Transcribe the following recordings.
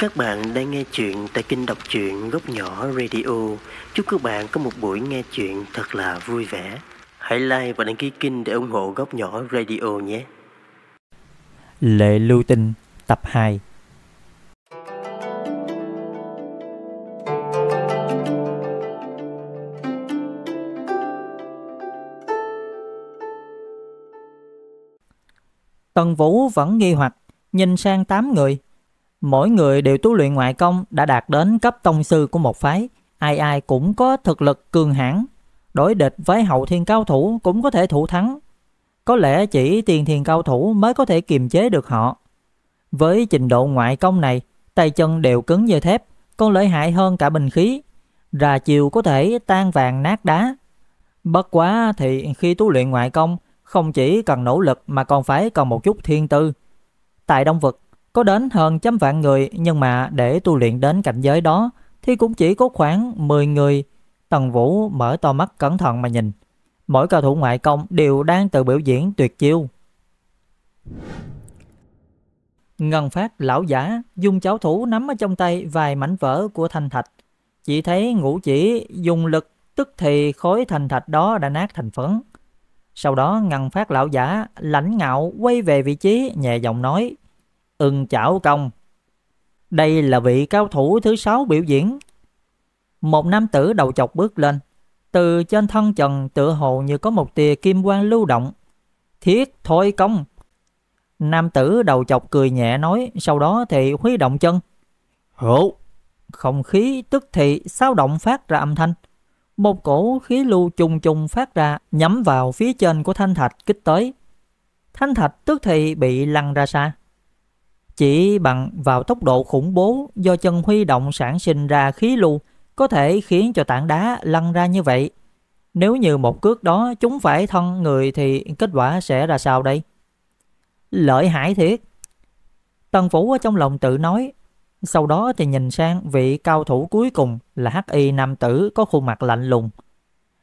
Các bạn đang nghe chuyện tại kênh đọc truyện góc nhỏ radio. Chúc các bạn có một buổi nghe chuyện thật là vui vẻ. Hãy like và đăng ký kênh để ủng hộ góc nhỏ radio nhé. Lệ Lưu Tinh tập 2 Tần Vũ vẫn nghi hoặc nhìn sang tám người Mỗi người đều tu luyện ngoại công đã đạt đến cấp tông sư của một phái, ai ai cũng có thực lực cường hãn, đối địch với hậu thiên cao thủ cũng có thể thủ thắng. Có lẽ chỉ tiền thiên cao thủ mới có thể kiềm chế được họ. Với trình độ ngoại công này, tay chân đều cứng như thép, còn lợi hại hơn cả bình khí. Ra chiều có thể tan vàng nát đá. Bất quá thì khi tu luyện ngoại công, không chỉ cần nỗ lực mà còn phải cần một chút thiên tư. Tại Đông Vực, có đến hơn trăm vạn người nhưng mà để tu luyện đến cảnh giới đó thì cũng chỉ có khoảng 10 người. Tần Vũ mở to mắt cẩn thận mà nhìn. Mỗi cao thủ ngoại công đều đang tự biểu diễn tuyệt chiêu. Ngân phát lão giả dùng chảo thủ nắm ở trong tay vài mảnh vỡ của thanh thạch. Chỉ thấy ngũ chỉ dùng lực tức thì khối thanh thạch đó đã nát thành phấn. Sau đó ngân phát lão giả lãnh ngạo quay về vị trí nhẹ giọng nói. Ưng Chảo Công. Đây là vị cao thủ thứ sáu biểu diễn. Một nam tử đầu chọc bước lên, từ trên thân trần tựa hồ như có một tia kim quang lưu động. Thiết thôi công. Nam tử đầu chọc cười nhẹ nói, sau đó thì huy động chân. Hổ. Không khí tức thì sao động phát ra âm thanh. Một cổ khí lưu trùng trùng phát ra nhắm vào phía trên của thanh thạch kích tới. Thanh thạch tức thì bị lăn ra xa, chỉ bằng vào tốc độ khủng bố do chân huy động sản sinh ra khí lưu có thể khiến cho tảng đá lăn ra như vậy. Nếu như một cước đó chúng phải thân người thì kết quả sẽ ra sao đây? Lợi hại thiệt. Tần Phủ ở trong lòng tự nói, sau đó thì nhìn sang vị cao thủ cuối cùng là Hắc Y nam tử có khuôn mặt lạnh lùng.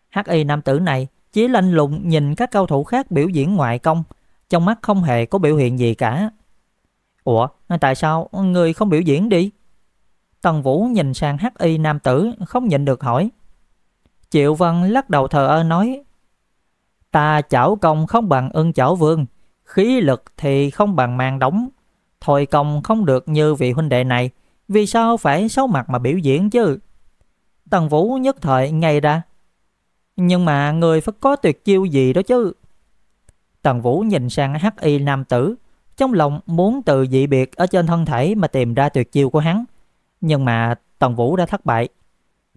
Hắc Y nam tử này chỉ lạnh lùng nhìn các cao thủ khác biểu diễn ngoại công, trong mắt không hề có biểu hiện gì cả, Ủa, tại sao người không biểu diễn đi? Tần Vũ nhìn sang hắc y nam tử, không nhịn được hỏi. Triệu Vân lắc đầu thờ ơ nói, Ta chảo công không bằng ưng chảo vương, khí lực thì không bằng màn đóng. Thôi công không được như vị huynh đệ này, vì sao phải xấu mặt mà biểu diễn chứ? Tần Vũ nhất thời ngay ra. Nhưng mà người phải có tuyệt chiêu gì đó chứ? Tần Vũ nhìn sang hắc y nam tử, trong lòng muốn tự dị biệt ở trên thân thể mà tìm ra tuyệt chiêu của hắn. Nhưng mà Tần Vũ đã thất bại.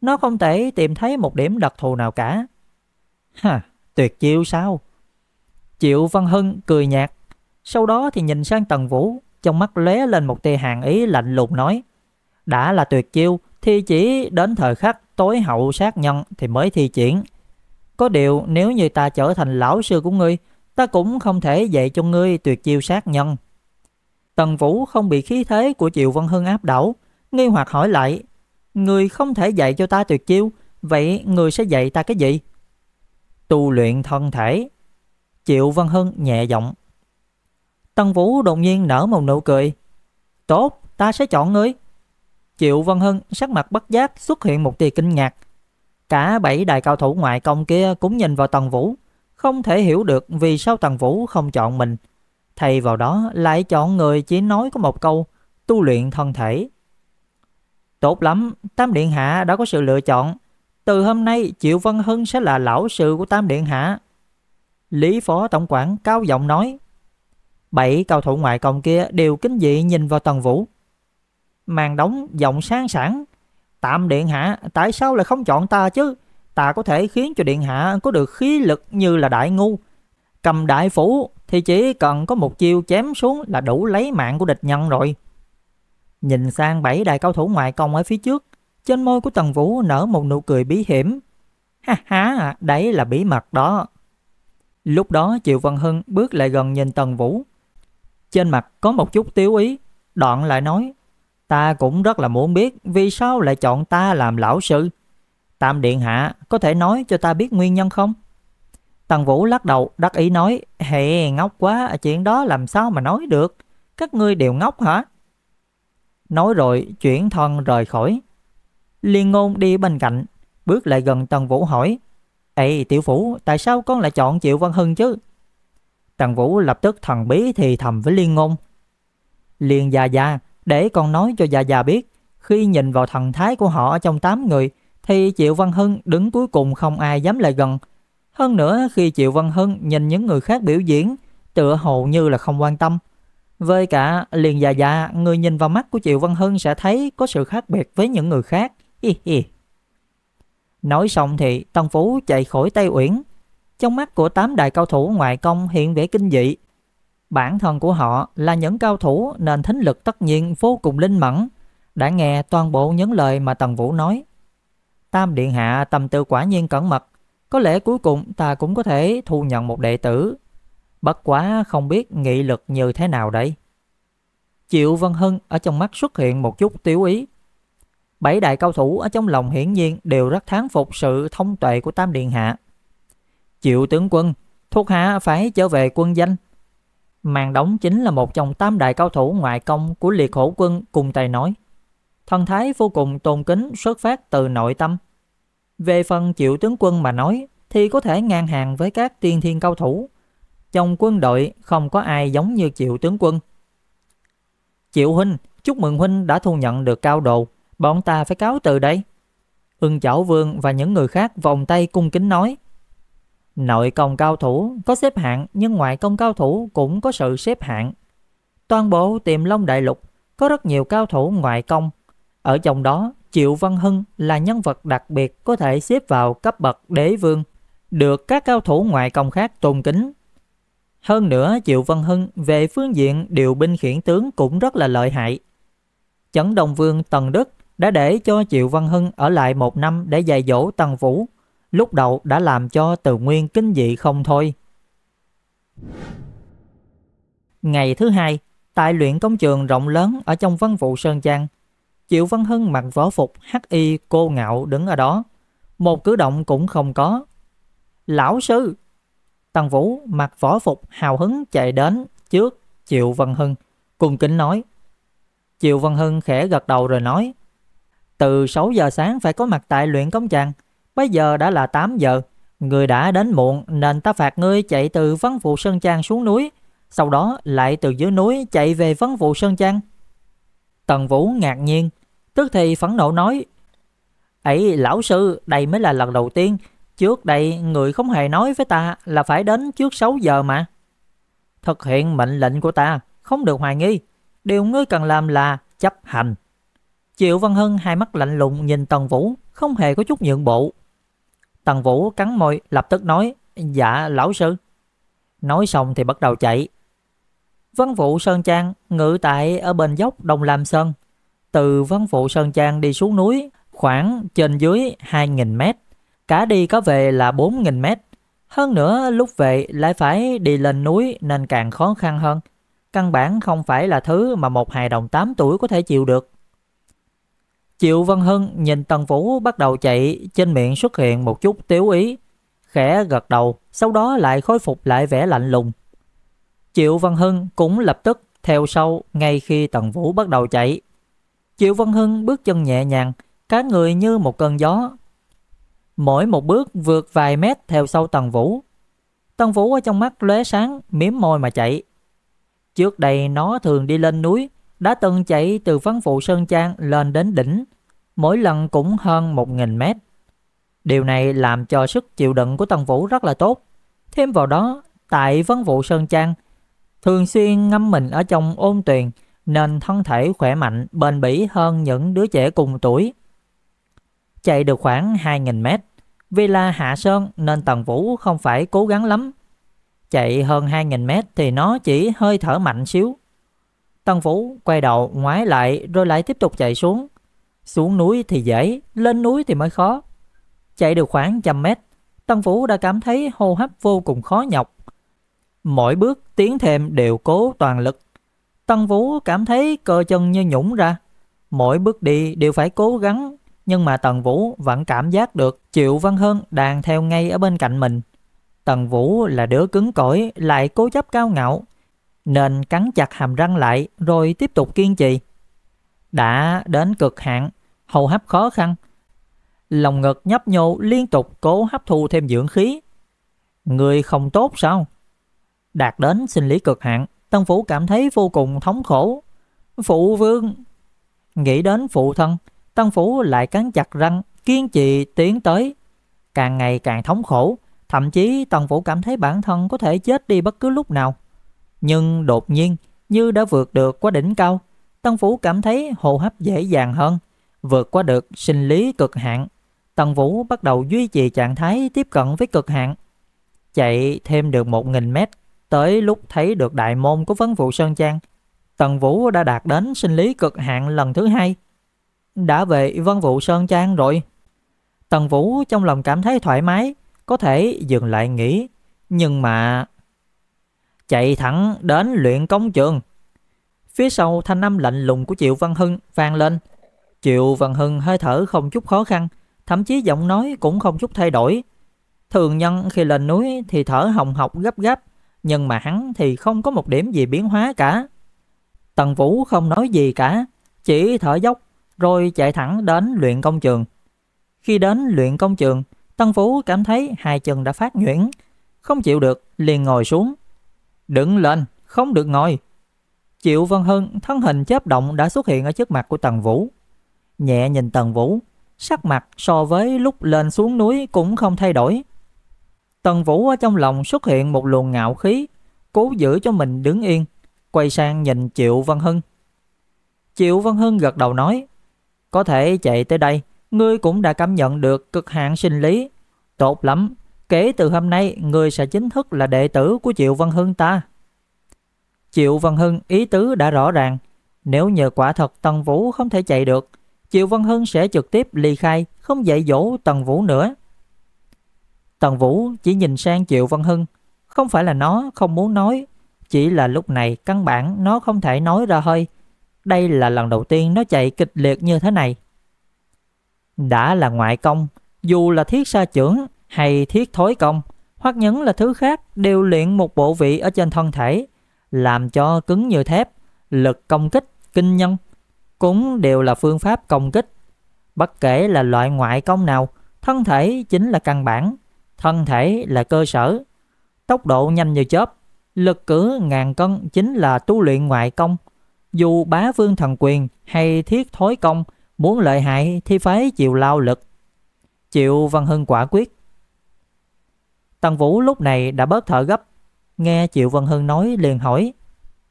Nó không thể tìm thấy một điểm đặc thù nào cả. Ha, tuyệt chiêu sao? Triệu Văn Hưng cười nhạt. Sau đó thì nhìn sang Tần Vũ, trong mắt lóe lên một tia hàng ý lạnh lùng nói. Đã là tuyệt chiêu thì chỉ đến thời khắc tối hậu sát nhân thì mới thi triển. Có điều nếu như ta trở thành lão sư của ngươi ta cũng không thể dạy cho ngươi tuyệt chiêu sát nhân. Tần Vũ không bị khí thế của Triệu Văn Hưng áp đảo, nghi hoặc hỏi lại, người không thể dạy cho ta tuyệt chiêu, vậy người sẽ dạy ta cái gì? Tu luyện thân thể. Triệu Văn Hưng nhẹ giọng. Tần Vũ đột nhiên nở một nụ cười. Tốt, ta sẽ chọn ngươi. Triệu Văn Hưng sắc mặt bất giác xuất hiện một tia kinh ngạc. Cả bảy đại cao thủ ngoại công kia cũng nhìn vào Tần Vũ, không thể hiểu được vì sao Tần Vũ không chọn mình. Thay vào đó lại chọn người chỉ nói có một câu, tu luyện thân thể. Tốt lắm, Tam Điện Hạ đã có sự lựa chọn. Từ hôm nay, Triệu Văn Hưng sẽ là lão sư của Tam Điện Hạ. Lý Phó Tổng quản cao giọng nói. Bảy cầu thủ ngoại công kia đều kính dị nhìn vào Tần Vũ. Màn đóng giọng sáng sảng. Tam Điện Hạ, tại sao lại không chọn ta chứ? ta có thể khiến cho điện hạ có được khí lực như là đại ngu. Cầm đại phủ thì chỉ cần có một chiêu chém xuống là đủ lấy mạng của địch nhân rồi. Nhìn sang bảy đại cao thủ ngoại công ở phía trước, trên môi của Tần Vũ nở một nụ cười bí hiểm. Ha ha, đấy là bí mật đó. Lúc đó Triệu Văn Hưng bước lại gần nhìn Tần Vũ. Trên mặt có một chút tiêu ý, đoạn lại nói, ta cũng rất là muốn biết vì sao lại chọn ta làm lão sư. Tam Điện Hạ có thể nói cho ta biết nguyên nhân không? Tần Vũ lắc đầu đắc ý nói Hệ ngốc quá chuyện đó làm sao mà nói được Các ngươi đều ngốc hả? Nói rồi chuyển thân rời khỏi Liên ngôn đi bên cạnh Bước lại gần Tần Vũ hỏi Ê tiểu phủ tại sao con lại chọn Triệu Văn Hưng chứ? Tần Vũ lập tức thần bí thì thầm với Liên ngôn Liên già già để con nói cho già già biết Khi nhìn vào thần thái của họ trong tám người thì Triệu Văn Hưng đứng cuối cùng không ai dám lại gần. Hơn nữa khi Triệu Văn Hưng nhìn những người khác biểu diễn, tựa hồ như là không quan tâm. Với cả liền già già, người nhìn vào mắt của Triệu Văn Hưng sẽ thấy có sự khác biệt với những người khác. Hi hi. Nói xong thì Tân Phú chạy khỏi Tây Uyển. Trong mắt của tám đại cao thủ ngoại công hiện vẻ kinh dị. Bản thân của họ là những cao thủ nên thính lực tất nhiên vô cùng linh mẫn. Đã nghe toàn bộ những lời mà Tần Vũ nói, Tam Điện Hạ tâm tư quả nhiên cẩn mật, có lẽ cuối cùng ta cũng có thể thu nhận một đệ tử. Bất quá không biết nghị lực như thế nào đây. Triệu Vân Hân ở trong mắt xuất hiện một chút tiêu ý. Bảy đại cao thủ ở trong lòng hiển nhiên đều rất thán phục sự thông tuệ của Tam Điện Hạ. Triệu tướng quân, thuộc hạ phải trở về quân danh. Màn đóng chính là một trong tam đại cao thủ ngoại công của liệt hổ quân cùng tài nói thần thái vô cùng tôn kính xuất phát từ nội tâm. Về phần triệu tướng quân mà nói thì có thể ngang hàng với các tiên thiên cao thủ. Trong quân đội không có ai giống như triệu tướng quân. Triệu huynh, chúc mừng huynh đã thu nhận được cao độ bọn ta phải cáo từ đây. Ưng chảo vương và những người khác vòng tay cung kính nói. Nội công cao thủ có xếp hạng nhưng ngoại công cao thủ cũng có sự xếp hạng. Toàn bộ tiềm long đại lục có rất nhiều cao thủ ngoại công ở trong đó, Triệu Văn Hưng là nhân vật đặc biệt có thể xếp vào cấp bậc đế vương, được các cao thủ ngoại công khác tôn kính. Hơn nữa, Triệu Văn Hưng về phương diện điều binh khiển tướng cũng rất là lợi hại. Chấn Đông Vương Tần Đức đã để cho Triệu Văn Hưng ở lại một năm để dạy dỗ Tần Vũ, lúc đầu đã làm cho Từ Nguyên kinh dị không thôi. Ngày thứ hai, tại luyện công trường rộng lớn ở trong văn vụ Sơn Giang, Triệu Văn Hưng mặc võ phục hắc y cô ngạo đứng ở đó. Một cử động cũng không có. Lão sư! Tần Vũ mặc võ phục hào hứng chạy đến trước Triệu Văn Hưng. Cùng kính nói. Triệu Văn Hưng khẽ gật đầu rồi nói. Từ 6 giờ sáng phải có mặt tại luyện công chàng. Bây giờ đã là 8 giờ. Người đã đến muộn nên ta phạt ngươi chạy từ Văn Phụ Sơn Trang xuống núi. Sau đó lại từ dưới núi chạy về Văn Phụ Sơn Trang. Tần Vũ ngạc nhiên, Tức thì phẫn nộ nói ấy lão sư, đây mới là lần đầu tiên. Trước đây người không hề nói với ta là phải đến trước 6 giờ mà. Thực hiện mệnh lệnh của ta, không được hoài nghi. Điều ngươi cần làm là chấp hành. Triệu Văn Hưng hai mắt lạnh lùng nhìn Tần Vũ, không hề có chút nhượng bộ. Tần Vũ cắn môi lập tức nói, dạ lão sư. Nói xong thì bắt đầu chạy. Văn Vũ Sơn Trang ngự tại ở bên dốc Đông Lam Sơn từ Văn Phụ Sơn Trang đi xuống núi khoảng trên dưới 2.000 mét, cả đi có về là 4.000 mét. Hơn nữa lúc về lại phải đi lên núi nên càng khó khăn hơn. Căn bản không phải là thứ mà một hài đồng 8 tuổi có thể chịu được. Triệu Văn Hưng nhìn Tần Vũ bắt đầu chạy, trên miệng xuất hiện một chút tiếu ý, khẽ gật đầu, sau đó lại khôi phục lại vẻ lạnh lùng. Triệu Văn Hưng cũng lập tức theo sau ngay khi Tần Vũ bắt đầu chạy. Triệu Văn Hưng bước chân nhẹ nhàng, cá người như một cơn gió. Mỗi một bước vượt vài mét theo sau Tần Vũ. Tần Vũ ở trong mắt lóe sáng, miếm môi mà chạy. Trước đây nó thường đi lên núi, đã từng chạy từ văn phụ Sơn Trang lên đến đỉnh, mỗi lần cũng hơn một nghìn mét. Điều này làm cho sức chịu đựng của Tần Vũ rất là tốt. Thêm vào đó, tại văn Phụ Sơn Trang, thường xuyên ngâm mình ở trong ôn tuyền, nên thân thể khỏe mạnh, bền bỉ hơn những đứa trẻ cùng tuổi. Chạy được khoảng 2.000 mét, vì là hạ sơn nên Tần Vũ không phải cố gắng lắm. Chạy hơn 2.000 mét thì nó chỉ hơi thở mạnh xíu. Tần Vũ quay đầu ngoái lại rồi lại tiếp tục chạy xuống. Xuống núi thì dễ, lên núi thì mới khó. Chạy được khoảng trăm mét, Tần Vũ đã cảm thấy hô hấp vô cùng khó nhọc. Mỗi bước tiến thêm đều cố toàn lực Tân Vũ cảm thấy cơ chân như nhũng ra. Mỗi bước đi đều phải cố gắng, nhưng mà Tần Vũ vẫn cảm giác được Triệu Văn Hân đang theo ngay ở bên cạnh mình. Tần Vũ là đứa cứng cỏi lại cố chấp cao ngạo, nên cắn chặt hàm răng lại rồi tiếp tục kiên trì. Đã đến cực hạn, hầu hấp khó khăn. Lòng ngực nhấp nhô liên tục cố hấp thu thêm dưỡng khí. Người không tốt sao? Đạt đến sinh lý cực hạn, Tân Phủ cảm thấy vô cùng thống khổ. Phụ vương! Nghĩ đến phụ thân, Tân Phủ lại cắn chặt răng, kiên trì tiến tới. Càng ngày càng thống khổ, thậm chí Tân Phủ cảm thấy bản thân có thể chết đi bất cứ lúc nào. Nhưng đột nhiên, như đã vượt được qua đỉnh cao, Tân Phủ cảm thấy hô hấp dễ dàng hơn, vượt qua được sinh lý cực hạn. Tân Vũ bắt đầu duy trì trạng thái tiếp cận với cực hạn. Chạy thêm được một nghìn mét Tới lúc thấy được đại môn của vấn vụ Sơn Trang, Tần Vũ đã đạt đến sinh lý cực hạn lần thứ hai. Đã về vân vụ Sơn Trang rồi. Tần Vũ trong lòng cảm thấy thoải mái, có thể dừng lại nghỉ. Nhưng mà... Chạy thẳng đến luyện công trường. Phía sau thanh âm lạnh lùng của Triệu Văn Hưng vang lên. Triệu Văn Hưng hơi thở không chút khó khăn, thậm chí giọng nói cũng không chút thay đổi. Thường nhân khi lên núi thì thở hồng hộc gấp gáp, nhưng mà hắn thì không có một điểm gì biến hóa cả. Tần Vũ không nói gì cả, chỉ thở dốc rồi chạy thẳng đến luyện công trường. Khi đến luyện công trường, Tần Vũ cảm thấy hai chân đã phát nhuyễn, không chịu được liền ngồi xuống. Đứng lên, không được ngồi. Triệu Văn Hân thân hình chớp động đã xuất hiện ở trước mặt của Tần Vũ. Nhẹ nhìn Tần Vũ, sắc mặt so với lúc lên xuống núi cũng không thay đổi, Tần Vũ ở trong lòng xuất hiện một luồng ngạo khí, cố giữ cho mình đứng yên, quay sang nhìn Triệu Văn Hưng. Triệu Văn Hưng gật đầu nói, có thể chạy tới đây, ngươi cũng đã cảm nhận được cực hạn sinh lý. Tốt lắm, kể từ hôm nay ngươi sẽ chính thức là đệ tử của Triệu Văn Hưng ta. Triệu Văn Hưng ý tứ đã rõ ràng, nếu nhờ quả thật Tần Vũ không thể chạy được, Triệu Văn Hưng sẽ trực tiếp ly khai, không dạy dỗ Tần Vũ nữa. Tần Vũ chỉ nhìn sang Triệu Văn Hưng, không phải là nó không muốn nói, chỉ là lúc này căn bản nó không thể nói ra hơi. Đây là lần đầu tiên nó chạy kịch liệt như thế này. Đã là ngoại công, dù là thiết sa trưởng hay thiết thối công, hoặc những là thứ khác đều luyện một bộ vị ở trên thân thể, làm cho cứng như thép, lực công kích, kinh nhân, cũng đều là phương pháp công kích. Bất kể là loại ngoại công nào, thân thể chính là căn bản, thân thể là cơ sở, tốc độ nhanh như chớp, lực cử ngàn cân chính là tu luyện ngoại công. Dù bá vương thần quyền hay thiết thối công, muốn lợi hại thì phải chịu lao lực. Chịu Văn Hưng quả quyết. Tần Vũ lúc này đã bớt thở gấp, nghe chịu Văn Hưng nói liền hỏi.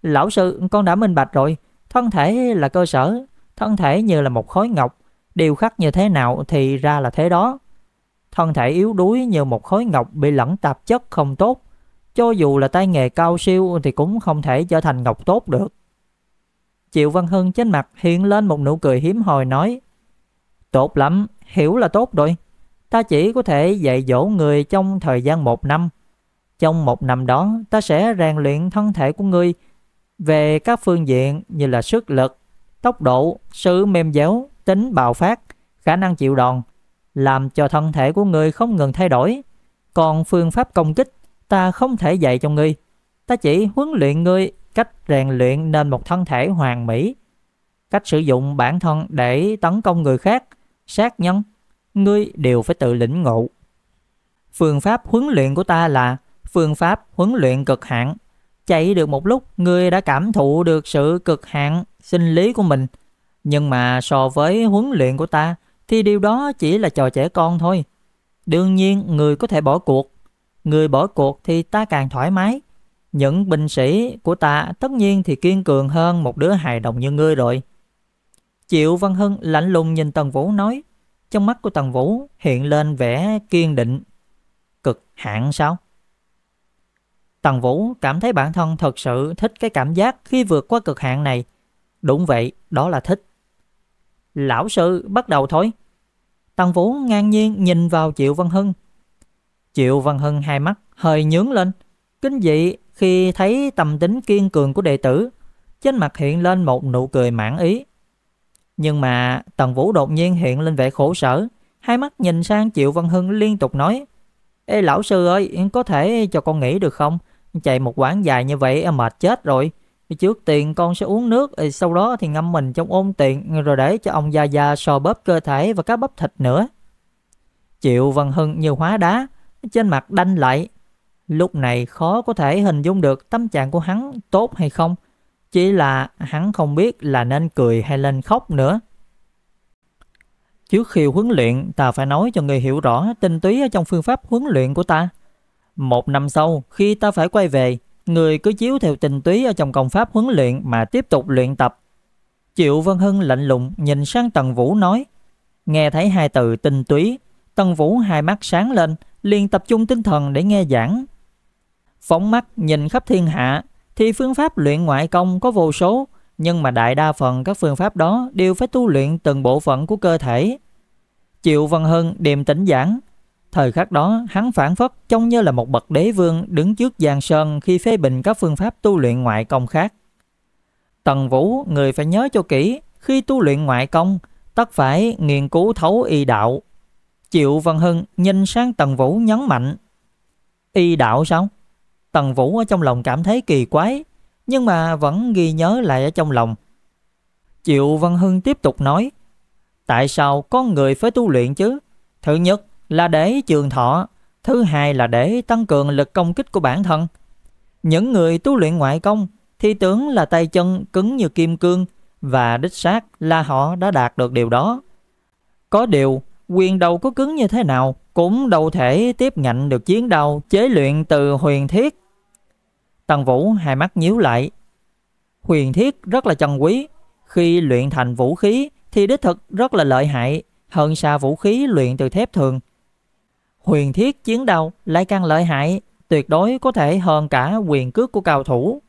Lão sư, con đã minh bạch rồi, thân thể là cơ sở, thân thể như là một khối ngọc, điều khắc như thế nào thì ra là thế đó thân thể yếu đuối như một khối ngọc bị lẫn tạp chất không tốt. Cho dù là tay nghề cao siêu thì cũng không thể trở thành ngọc tốt được. Triệu Văn Hưng trên mặt hiện lên một nụ cười hiếm hoi nói Tốt lắm, hiểu là tốt rồi. Ta chỉ có thể dạy dỗ người trong thời gian một năm. Trong một năm đó, ta sẽ rèn luyện thân thể của ngươi về các phương diện như là sức lực, tốc độ, sự mềm dẻo, tính bạo phát, khả năng chịu đòn, làm cho thân thể của ngươi không ngừng thay đổi. Còn phương pháp công kích, ta không thể dạy cho ngươi. Ta chỉ huấn luyện ngươi cách rèn luyện nên một thân thể hoàn mỹ. Cách sử dụng bản thân để tấn công người khác, sát nhân, ngươi đều phải tự lĩnh ngộ. Phương pháp huấn luyện của ta là phương pháp huấn luyện cực hạn. Chạy được một lúc, ngươi đã cảm thụ được sự cực hạn sinh lý của mình. Nhưng mà so với huấn luyện của ta, thì điều đó chỉ là trò trẻ con thôi. Đương nhiên người có thể bỏ cuộc, người bỏ cuộc thì ta càng thoải mái. Những binh sĩ của ta tất nhiên thì kiên cường hơn một đứa hài đồng như ngươi rồi. Triệu Văn Hưng lạnh lùng nhìn Tần Vũ nói, trong mắt của Tần Vũ hiện lên vẻ kiên định. Cực hạn sao? Tần Vũ cảm thấy bản thân thật sự thích cái cảm giác khi vượt qua cực hạn này. Đúng vậy, đó là thích. Lão sư bắt đầu thôi. Tần Vũ ngang nhiên nhìn vào Triệu Văn Hưng. Triệu Văn Hưng hai mắt hơi nhướng lên. kính dị khi thấy tầm tính kiên cường của đệ tử. Trên mặt hiện lên một nụ cười mãn ý. Nhưng mà Tần Vũ đột nhiên hiện lên vẻ khổ sở. Hai mắt nhìn sang Triệu Văn Hưng liên tục nói. Ê lão sư ơi, có thể cho con nghỉ được không? Chạy một quãng dài như vậy mệt chết rồi. Trước tiền con sẽ uống nước, sau đó thì ngâm mình trong ôn tiện rồi để cho ông già già sò bóp cơ thể và các bắp thịt nữa. Triệu Văn Hưng như hóa đá, trên mặt đanh lại. Lúc này khó có thể hình dung được tâm trạng của hắn tốt hay không. Chỉ là hắn không biết là nên cười hay lên khóc nữa. Trước khi huấn luyện, ta phải nói cho người hiểu rõ tinh túy ở trong phương pháp huấn luyện của ta. Một năm sau, khi ta phải quay về, người cứ chiếu theo tình túy ở trong công pháp huấn luyện mà tiếp tục luyện tập. Triệu Vân Hưng lạnh lùng nhìn sang Tần Vũ nói, nghe thấy hai từ tinh túy, Tần Vũ hai mắt sáng lên, liền tập trung tinh thần để nghe giảng. Phóng mắt nhìn khắp thiên hạ, thì phương pháp luyện ngoại công có vô số, nhưng mà đại đa phần các phương pháp đó đều phải tu luyện từng bộ phận của cơ thể. Triệu Văn Hưng điềm tĩnh giảng, Thời khắc đó, hắn phản phất trông như là một bậc đế vương đứng trước Giang Sơn khi phê bình các phương pháp tu luyện ngoại công khác. Tần Vũ, người phải nhớ cho kỹ, khi tu luyện ngoại công, tất phải nghiên cứu thấu y đạo. Triệu Văn Hưng nhìn sang Tần Vũ nhấn mạnh. Y đạo sao? Tần Vũ ở trong lòng cảm thấy kỳ quái, nhưng mà vẫn ghi nhớ lại ở trong lòng. Triệu Văn Hưng tiếp tục nói, tại sao con người phải tu luyện chứ? Thứ nhất, là để trường thọ, thứ hai là để tăng cường lực công kích của bản thân. Những người tu luyện ngoại công thì tướng là tay chân cứng như kim cương và đích xác là họ đã đạt được điều đó. Có điều, quyền đầu có cứng như thế nào cũng đâu thể tiếp nhận được chiến đao chế luyện từ huyền thiết. Tần Vũ hai mắt nhíu lại. Huyền thiết rất là trân quý, khi luyện thành vũ khí thì đích thực rất là lợi hại hơn xa vũ khí luyện từ thép thường huyền thiết chiến đấu lại càng lợi hại, tuyệt đối có thể hơn cả quyền cước của cao thủ.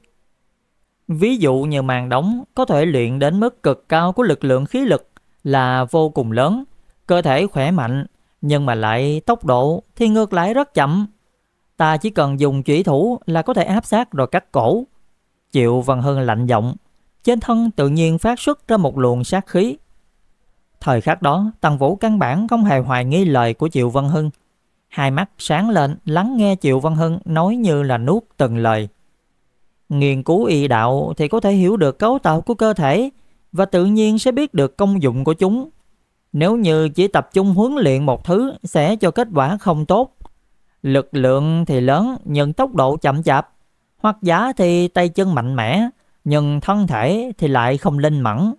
Ví dụ như màn đóng có thể luyện đến mức cực cao của lực lượng khí lực là vô cùng lớn, cơ thể khỏe mạnh, nhưng mà lại tốc độ thì ngược lại rất chậm. Ta chỉ cần dùng chủy thủ là có thể áp sát rồi cắt cổ. Triệu Văn Hưng lạnh giọng, trên thân tự nhiên phát xuất ra một luồng sát khí. Thời khắc đó, Tần Vũ căn bản không hề hoài nghi lời của Triệu Văn Hưng, Hai mắt sáng lên lắng nghe Triệu Văn Hưng nói như là nuốt từng lời. Nghiên cứu y đạo thì có thể hiểu được cấu tạo của cơ thể và tự nhiên sẽ biết được công dụng của chúng. Nếu như chỉ tập trung huấn luyện một thứ sẽ cho kết quả không tốt. Lực lượng thì lớn nhưng tốc độ chậm chạp, hoặc giả thì tay chân mạnh mẽ nhưng thân thể thì lại không linh mẫn.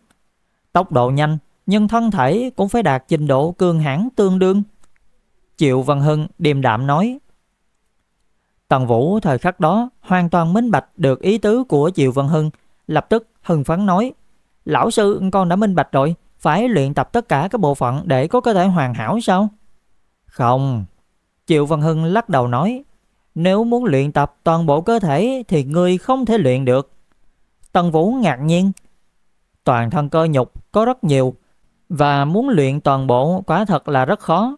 Tốc độ nhanh nhưng thân thể cũng phải đạt trình độ cường hãn tương đương. Triệu Văn Hưng điềm đạm nói. Tần Vũ thời khắc đó hoàn toàn minh bạch được ý tứ của Triệu Văn Hưng, lập tức hưng phấn nói: "Lão sư, con đã minh bạch rồi, phải luyện tập tất cả các bộ phận để có cơ thể hoàn hảo sao?" "Không." Triệu Văn Hưng lắc đầu nói: "Nếu muốn luyện tập toàn bộ cơ thể thì ngươi không thể luyện được." Tần Vũ ngạc nhiên: "Toàn thân cơ nhục có rất nhiều và muốn luyện toàn bộ quả thật là rất khó."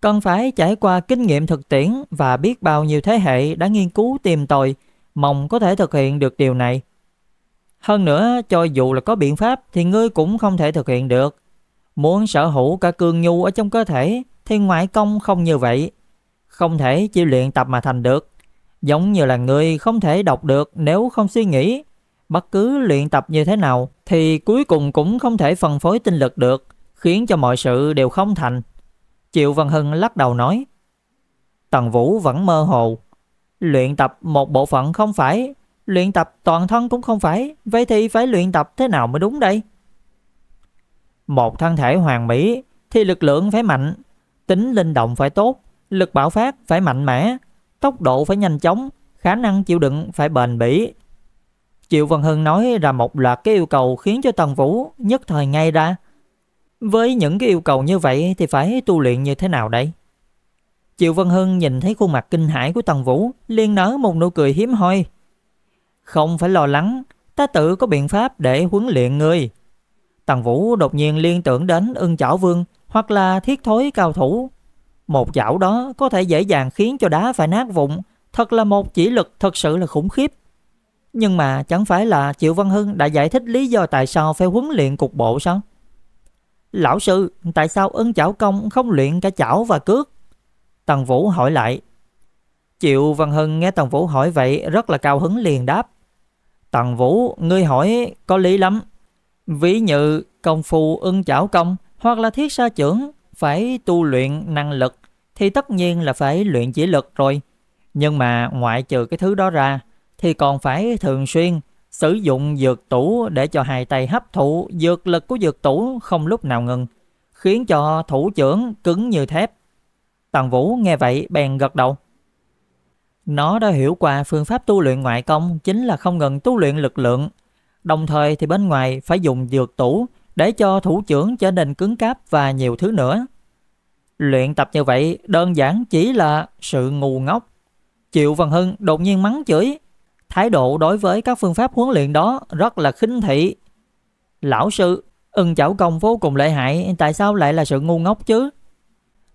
cần phải trải qua kinh nghiệm thực tiễn và biết bao nhiêu thế hệ đã nghiên cứu tìm tòi, mong có thể thực hiện được điều này. Hơn nữa, cho dù là có biện pháp thì ngươi cũng không thể thực hiện được. Muốn sở hữu cả cương nhu ở trong cơ thể thì ngoại công không như vậy. Không thể chỉ luyện tập mà thành được. Giống như là ngươi không thể đọc được nếu không suy nghĩ. Bất cứ luyện tập như thế nào thì cuối cùng cũng không thể phân phối tinh lực được, khiến cho mọi sự đều không thành. Triệu Văn Hưng lắc đầu nói. Tần Vũ vẫn mơ hồ. Luyện tập một bộ phận không phải, luyện tập toàn thân cũng không phải, vậy thì phải luyện tập thế nào mới đúng đây? Một thân thể hoàn mỹ thì lực lượng phải mạnh, tính linh động phải tốt, lực bảo phát phải mạnh mẽ, tốc độ phải nhanh chóng, khả năng chịu đựng phải bền bỉ. Triệu Văn Hưng nói ra một loạt cái yêu cầu khiến cho Tần Vũ nhất thời ngay ra. Với những cái yêu cầu như vậy thì phải tu luyện như thế nào đây? Triệu Vân Hưng nhìn thấy khuôn mặt kinh hãi của Tần Vũ, liền nở một nụ cười hiếm hoi. Không phải lo lắng, ta tự có biện pháp để huấn luyện ngươi. Tần Vũ đột nhiên liên tưởng đến ưng chảo vương hoặc là thiết thối cao thủ. Một chảo đó có thể dễ dàng khiến cho đá phải nát vụn, thật là một chỉ lực thật sự là khủng khiếp. Nhưng mà chẳng phải là Triệu Văn Hưng đã giải thích lý do tại sao phải huấn luyện cục bộ sao? Lão sư, tại sao ưng chảo công không luyện cả chảo và cước? Tần Vũ hỏi lại. Triệu Văn Hân nghe Tần Vũ hỏi vậy rất là cao hứng liền đáp. Tần Vũ, ngươi hỏi có lý lắm. Ví như công phu ưng chảo công hoặc là thiết sa trưởng phải tu luyện năng lực thì tất nhiên là phải luyện chỉ lực rồi. Nhưng mà ngoại trừ cái thứ đó ra thì còn phải thường xuyên sử dụng dược tủ để cho hai tay hấp thụ dược lực của dược tủ không lúc nào ngừng, khiến cho thủ trưởng cứng như thép. Tần Vũ nghe vậy bèn gật đầu. Nó đã hiểu qua phương pháp tu luyện ngoại công chính là không ngừng tu luyện lực lượng, đồng thời thì bên ngoài phải dùng dược tủ để cho thủ trưởng trở nên cứng cáp và nhiều thứ nữa. Luyện tập như vậy đơn giản chỉ là sự ngu ngốc. Triệu Văn Hưng đột nhiên mắng chửi thái độ đối với các phương pháp huấn luyện đó rất là khinh thị. Lão sư, ưng chảo công vô cùng lợi hại, tại sao lại là sự ngu ngốc chứ?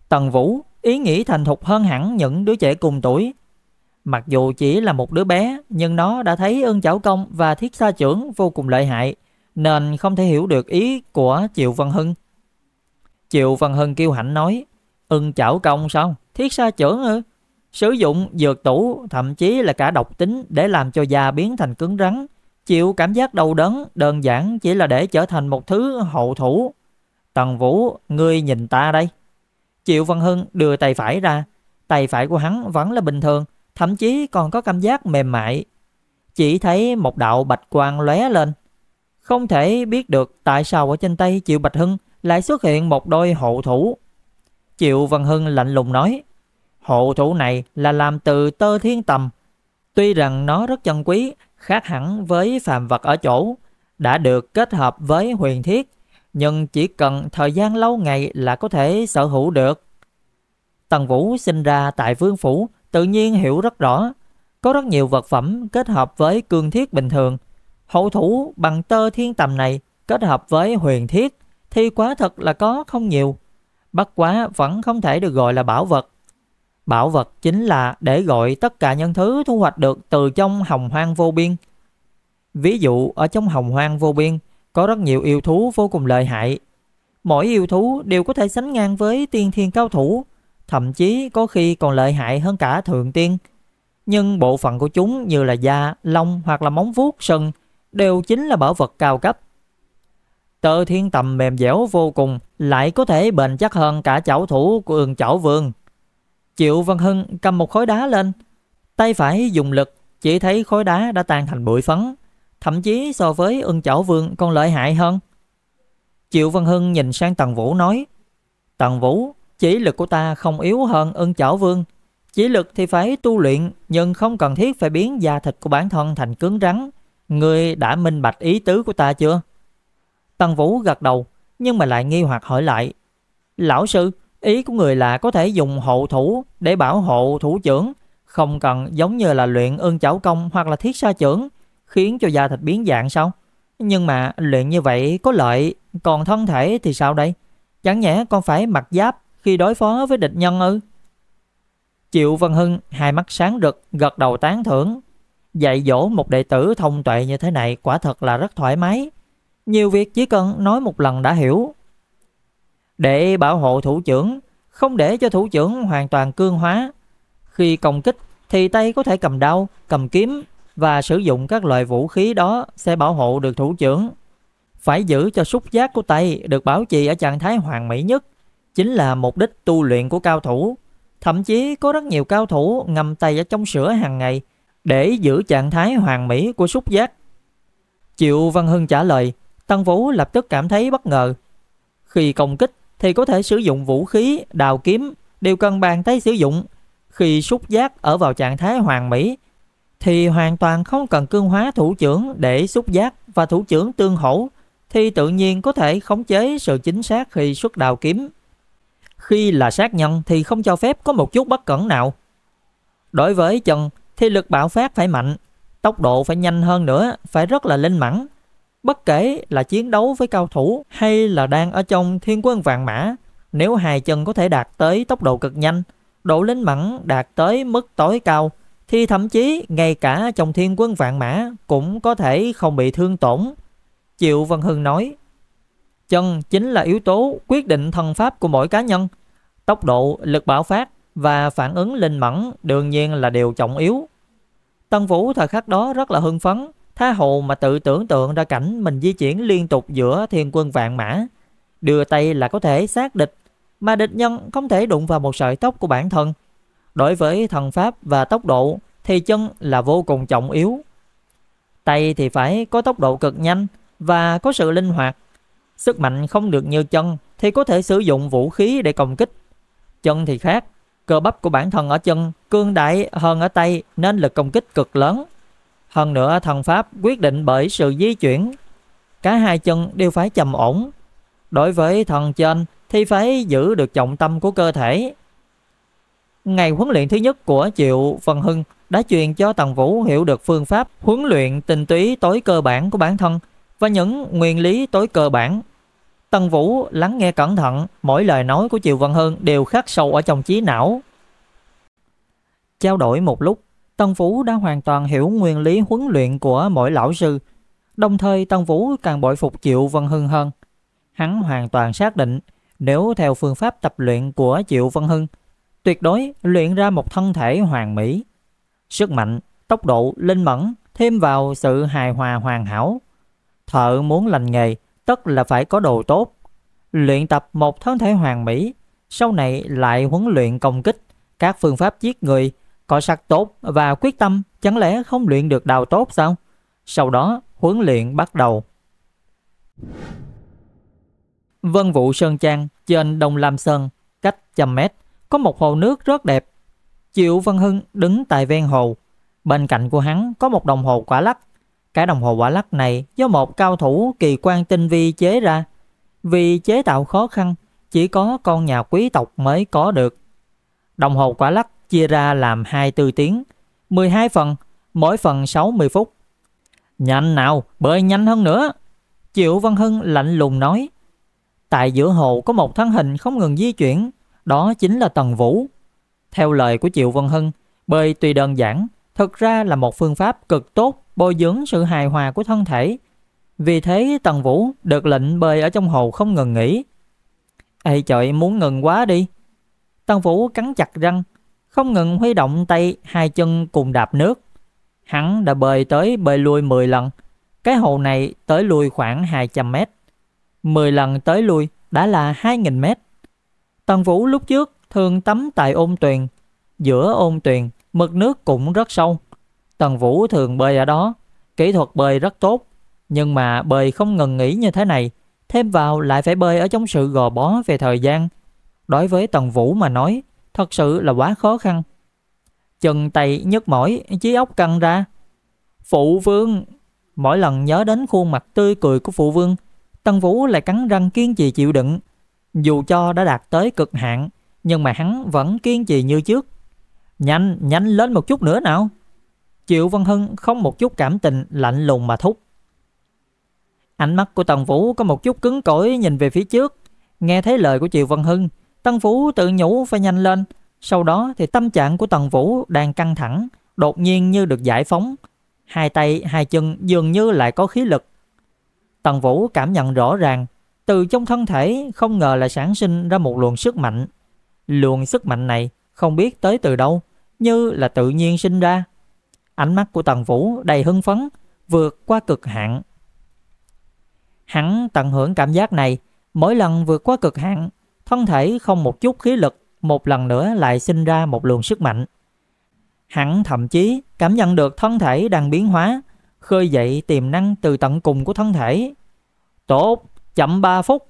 Tần Vũ, ý nghĩ thành thục hơn hẳn những đứa trẻ cùng tuổi. Mặc dù chỉ là một đứa bé, nhưng nó đã thấy ưng chảo công và thiết sa trưởng vô cùng lợi hại, nên không thể hiểu được ý của Triệu Văn Hưng. Triệu Văn Hưng kêu hãnh nói, ưng chảo công sao? Thiết sa trưởng ư? Sử dụng dược tủ, thậm chí là cả độc tính để làm cho da biến thành cứng rắn, chịu cảm giác đau đớn đơn giản chỉ là để trở thành một thứ hậu thủ. Tần Vũ, ngươi nhìn ta đây. Triệu Văn Hưng đưa tay phải ra, tay phải của hắn vẫn là bình thường, thậm chí còn có cảm giác mềm mại. Chỉ thấy một đạo bạch quang lóe lên. Không thể biết được tại sao ở trên tay Triệu Bạch Hưng lại xuất hiện một đôi hậu thủ. Triệu Văn Hưng lạnh lùng nói, Hộ thủ này là làm từ tơ thiên tầm. Tuy rằng nó rất chân quý, khác hẳn với phàm vật ở chỗ, đã được kết hợp với huyền thiết, nhưng chỉ cần thời gian lâu ngày là có thể sở hữu được. Tần Vũ sinh ra tại Vương Phủ, tự nhiên hiểu rất rõ. Có rất nhiều vật phẩm kết hợp với cương thiết bình thường. Hậu thủ bằng tơ thiên tầm này kết hợp với huyền thiết thì quá thật là có không nhiều. Bất quá vẫn không thể được gọi là bảo vật. Bảo vật chính là để gọi tất cả những thứ thu hoạch được từ trong hồng hoang vô biên. Ví dụ ở trong hồng hoang vô biên có rất nhiều yêu thú vô cùng lợi hại. Mỗi yêu thú đều có thể sánh ngang với tiên thiên cao thủ, thậm chí có khi còn lợi hại hơn cả thượng tiên. Nhưng bộ phận của chúng như là da, lông hoặc là móng vuốt sừng đều chính là bảo vật cao cấp. Tơ thiên tầm mềm dẻo vô cùng lại có thể bền chắc hơn cả chảo thủ của ương chảo vương. Triệu Văn Hưng cầm một khối đá lên, tay phải dùng lực, chỉ thấy khối đá đã tan thành bụi phấn, thậm chí so với ưng chảo vương còn lợi hại hơn. Triệu Văn Hưng nhìn sang Tần Vũ nói, Tần Vũ, chỉ lực của ta không yếu hơn ưng chảo vương, chỉ lực thì phải tu luyện nhưng không cần thiết phải biến da thịt của bản thân thành cứng rắn. Người đã minh bạch ý tứ của ta chưa? Tần Vũ gật đầu nhưng mà lại nghi hoặc hỏi lại. Lão sư, Ý của người là có thể dùng hậu thủ để bảo hộ thủ trưởng, không cần giống như là luyện ơn chảo công hoặc là thiết sa trưởng, khiến cho da thịt biến dạng sao? Nhưng mà luyện như vậy có lợi, còn thân thể thì sao đây? Chẳng nhẽ con phải mặc giáp khi đối phó với địch nhân ư? Triệu Văn Hưng hai mắt sáng rực, gật đầu tán thưởng. Dạy dỗ một đệ tử thông tuệ như thế này quả thật là rất thoải mái. Nhiều việc chỉ cần nói một lần đã hiểu, để bảo hộ thủ trưởng, không để cho thủ trưởng hoàn toàn cương hóa. Khi công kích thì tay có thể cầm đao, cầm kiếm và sử dụng các loại vũ khí đó sẽ bảo hộ được thủ trưởng. Phải giữ cho xúc giác của tay được bảo trì ở trạng thái hoàn mỹ nhất, chính là mục đích tu luyện của cao thủ. Thậm chí có rất nhiều cao thủ ngâm tay ở trong sữa hàng ngày để giữ trạng thái hoàn mỹ của xúc giác. Triệu Văn Hưng trả lời, Tăng Vũ lập tức cảm thấy bất ngờ. Khi công kích, thì có thể sử dụng vũ khí, đào kiếm đều cần bàn tay sử dụng. Khi xúc giác ở vào trạng thái hoàn mỹ thì hoàn toàn không cần cương hóa thủ trưởng để xúc giác và thủ trưởng tương hỗ thì tự nhiên có thể khống chế sự chính xác khi xuất đào kiếm. Khi là sát nhân thì không cho phép có một chút bất cẩn nào. Đối với chân thì lực bạo phát phải mạnh, tốc độ phải nhanh hơn nữa, phải rất là linh mẫn. Bất kể là chiến đấu với cao thủ hay là đang ở trong thiên quân vạn mã, nếu hai chân có thể đạt tới tốc độ cực nhanh, độ linh mẫn đạt tới mức tối cao, thì thậm chí ngay cả trong thiên quân vạn mã cũng có thể không bị thương tổn. Triệu Văn Hưng nói, chân chính là yếu tố quyết định thần pháp của mỗi cá nhân. Tốc độ, lực bạo phát và phản ứng linh mẫn đương nhiên là điều trọng yếu. Tân Vũ thời khắc đó rất là hưng phấn, Tha hồ mà tự tưởng tượng ra cảnh mình di chuyển liên tục giữa thiên quân vạn mã. Đưa tay là có thể sát địch, mà địch nhân không thể đụng vào một sợi tóc của bản thân. Đối với thần pháp và tốc độ thì chân là vô cùng trọng yếu. Tay thì phải có tốc độ cực nhanh và có sự linh hoạt. Sức mạnh không được như chân thì có thể sử dụng vũ khí để công kích. Chân thì khác, cơ bắp của bản thân ở chân cương đại hơn ở tay nên lực công kích cực lớn. Hơn nữa thần pháp quyết định bởi sự di chuyển. Cả hai chân đều phải trầm ổn. Đối với thần trên thì phải giữ được trọng tâm của cơ thể. Ngày huấn luyện thứ nhất của Triệu Phần Hưng đã truyền cho Tần Vũ hiểu được phương pháp huấn luyện tinh túy tối cơ bản của bản thân và những nguyên lý tối cơ bản. Tần Vũ lắng nghe cẩn thận, mỗi lời nói của Triệu Văn Hưng đều khắc sâu ở trong trí não. Trao đổi một lúc, Tân Vũ đã hoàn toàn hiểu nguyên lý huấn luyện của mỗi lão sư. Đồng thời Tân Vũ càng bội phục Triệu Vân Hưng hơn. Hắn hoàn toàn xác định nếu theo phương pháp tập luyện của Triệu Vân Hưng, tuyệt đối luyện ra một thân thể hoàn mỹ. Sức mạnh, tốc độ, linh mẫn thêm vào sự hài hòa hoàn hảo. Thợ muốn lành nghề tất là phải có đồ tốt. Luyện tập một thân thể hoàn mỹ, sau này lại huấn luyện công kích, các phương pháp giết người, có sắc tốt và quyết tâm chẳng lẽ không luyện được đào tốt sao? Sau đó huấn luyện bắt đầu. Vân Vũ Sơn Trang trên Đông Lam Sơn, cách trăm mét, có một hồ nước rất đẹp. Triệu Văn Hưng đứng tại ven hồ. Bên cạnh của hắn có một đồng hồ quả lắc. Cái đồng hồ quả lắc này do một cao thủ kỳ quan tinh vi chế ra. Vì chế tạo khó khăn, chỉ có con nhà quý tộc mới có được. Đồng hồ quả lắc chia ra làm 24 tiếng, 12 phần, mỗi phần 60 phút. Nhanh nào, bơi nhanh hơn nữa. Triệu Văn Hưng lạnh lùng nói. Tại giữa hồ có một thân hình không ngừng di chuyển, đó chính là Tần Vũ. Theo lời của Triệu Văn Hưng, bơi tuy đơn giản, thực ra là một phương pháp cực tốt bồi dưỡng sự hài hòa của thân thể. Vì thế Tần Vũ được lệnh bơi ở trong hồ không ngừng nghỉ. Ây trời, muốn ngừng quá đi. Tần Vũ cắn chặt răng, không ngừng huy động tay hai chân cùng đạp nước. Hắn đã bơi tới bơi lui 10 lần, cái hồ này tới lui khoảng 200 mét. 10 lần tới lui đã là 2.000 mét. Tần Vũ lúc trước thường tắm tại ôn tuyền. Giữa ôn tuyền, mực nước cũng rất sâu. Tần Vũ thường bơi ở đó, kỹ thuật bơi rất tốt. Nhưng mà bơi không ngừng nghỉ như thế này, thêm vào lại phải bơi ở trong sự gò bó về thời gian. Đối với Tần Vũ mà nói, thật sự là quá khó khăn. Chân tay nhức mỏi, trí óc căng ra. Phụ vương, mỗi lần nhớ đến khuôn mặt tươi cười của phụ vương, Tân Vũ lại cắn răng kiên trì chịu đựng. Dù cho đã đạt tới cực hạn, nhưng mà hắn vẫn kiên trì như trước. Nhanh, nhanh lên một chút nữa nào. Triệu Văn Hưng không một chút cảm tình lạnh lùng mà thúc. Ánh mắt của Tần Vũ có một chút cứng cỏi nhìn về phía trước, nghe thấy lời của Triệu Văn Hưng, Tân Vũ tự nhủ phải nhanh lên. Sau đó thì tâm trạng của Tần Vũ đang căng thẳng, đột nhiên như được giải phóng. Hai tay, hai chân dường như lại có khí lực. Tần Vũ cảm nhận rõ ràng, từ trong thân thể không ngờ là sản sinh ra một luồng sức mạnh. Luồng sức mạnh này không biết tới từ đâu, như là tự nhiên sinh ra. Ánh mắt của Tần Vũ đầy hưng phấn, vượt qua cực hạn. Hắn tận hưởng cảm giác này, mỗi lần vượt qua cực hạn thân thể không một chút khí lực, một lần nữa lại sinh ra một luồng sức mạnh. Hắn thậm chí cảm nhận được thân thể đang biến hóa, khơi dậy tiềm năng từ tận cùng của thân thể. Tốt, chậm 3 phút.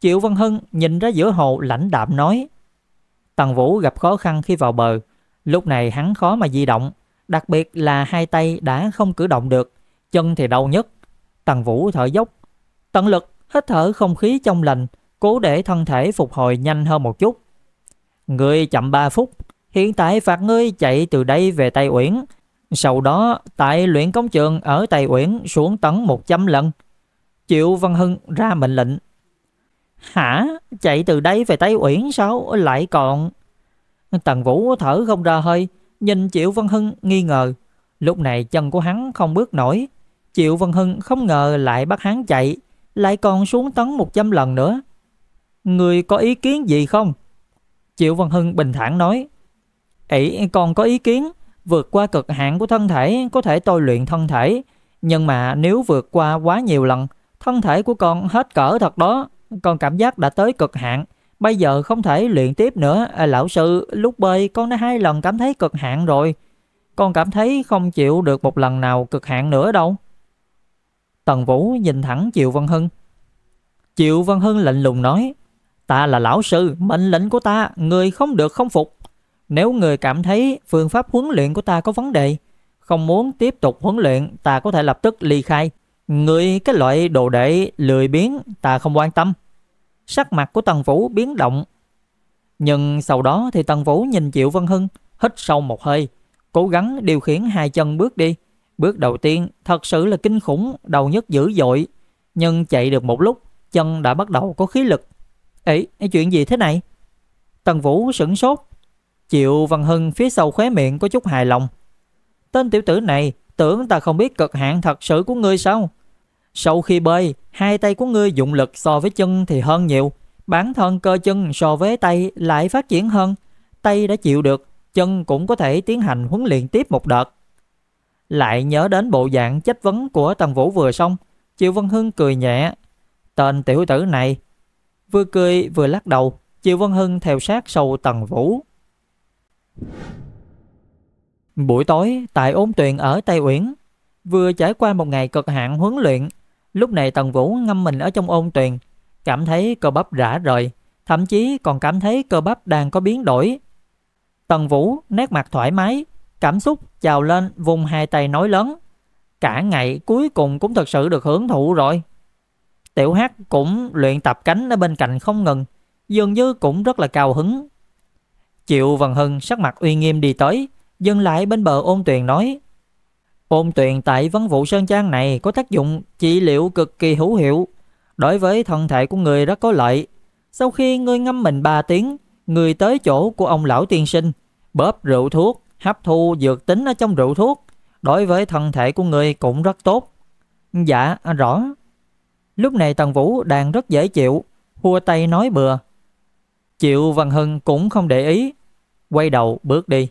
Triệu Văn Hưng nhìn ra giữa hồ lãnh đạm nói. Tần Vũ gặp khó khăn khi vào bờ, lúc này hắn khó mà di động, đặc biệt là hai tay đã không cử động được, chân thì đau nhất. Tần Vũ thở dốc, tận lực hít thở không khí trong lành, cố để thân thể phục hồi nhanh hơn một chút. Ngươi chậm 3 phút, hiện tại phạt ngươi chạy từ đây về Tây Uyển, sau đó tại luyện công trường ở Tây Uyển xuống tấn 100 lần. Triệu Văn Hưng ra mệnh lệnh. Hả? Chạy từ đây về Tây Uyển sao? Lại còn... Tần Vũ thở không ra hơi, nhìn Triệu Văn Hưng nghi ngờ. Lúc này chân của hắn không bước nổi. Triệu Văn Hưng không ngờ lại bắt hắn chạy, lại còn xuống tấn 100 lần nữa. Người có ý kiến gì không? Triệu Văn Hưng bình thản nói. ỷ còn có ý kiến, vượt qua cực hạn của thân thể có thể tôi luyện thân thể. Nhưng mà nếu vượt qua quá nhiều lần, thân thể của con hết cỡ thật đó. Con cảm giác đã tới cực hạn. Bây giờ không thể luyện tiếp nữa. À, lão sư, lúc bơi con đã hai lần cảm thấy cực hạn rồi. Con cảm thấy không chịu được một lần nào cực hạn nữa đâu. Tần Vũ nhìn thẳng Triệu Văn Hưng. Triệu Văn Hưng lạnh lùng nói. Ta là lão sư, mệnh lệnh của ta, người không được không phục. Nếu người cảm thấy phương pháp huấn luyện của ta có vấn đề, không muốn tiếp tục huấn luyện, ta có thể lập tức ly khai. Người cái loại đồ đệ lười biếng, ta không quan tâm. Sắc mặt của Tần Vũ biến động. Nhưng sau đó thì Tần Vũ nhìn Triệu Văn Hưng, hít sâu một hơi, cố gắng điều khiển hai chân bước đi. Bước đầu tiên thật sự là kinh khủng, đầu nhất dữ dội, nhưng chạy được một lúc, chân đã bắt đầu có khí lực. Ê, chuyện gì thế này? Tần Vũ sửng sốt. Triệu Văn Hưng phía sau khóe miệng có chút hài lòng. Tên tiểu tử này tưởng ta không biết cực hạn thật sự của ngươi sao? Sau khi bơi, hai tay của ngươi dụng lực so với chân thì hơn nhiều. Bản thân cơ chân so với tay lại phát triển hơn. Tay đã chịu được, chân cũng có thể tiến hành huấn luyện tiếp một đợt. Lại nhớ đến bộ dạng chất vấn của Tần Vũ vừa xong, Triệu Văn Hưng cười nhẹ. Tên tiểu tử này vừa cười vừa lắc đầu, Triệu Văn Hưng theo sát sau Tần Vũ. Buổi tối tại ôn tuyển ở Tây Uyển, vừa trải qua một ngày cực hạn huấn luyện, lúc này Tần Vũ ngâm mình ở trong ôn tuyển, cảm thấy cơ bắp rã rời, thậm chí còn cảm thấy cơ bắp đang có biến đổi. Tần Vũ nét mặt thoải mái, cảm xúc trào lên vùng hai tay nói lớn. Cả ngày cuối cùng cũng thật sự được hưởng thụ rồi. Tiểu Hắc cũng luyện tập cánh ở bên cạnh không ngừng, dường như cũng rất là cao hứng. Triệu Văn Hưng sắc mặt uy nghiêm đi tới, dừng lại bên bờ ôn tuyền nói. Ôn tuyền tại vấn vụ sơn trang này có tác dụng trị liệu cực kỳ hữu hiệu, đối với thân thể của người rất có lợi. Sau khi ngươi ngâm mình 3 tiếng, người tới chỗ của ông lão tiên sinh, bóp rượu thuốc, hấp thu dược tính ở trong rượu thuốc, đối với thân thể của người cũng rất tốt. Dạ, rõ. Lúc này Tần Vũ đang rất dễ chịu, hua tay nói bừa. Triệu Văn Hưng cũng không để ý, quay đầu bước đi.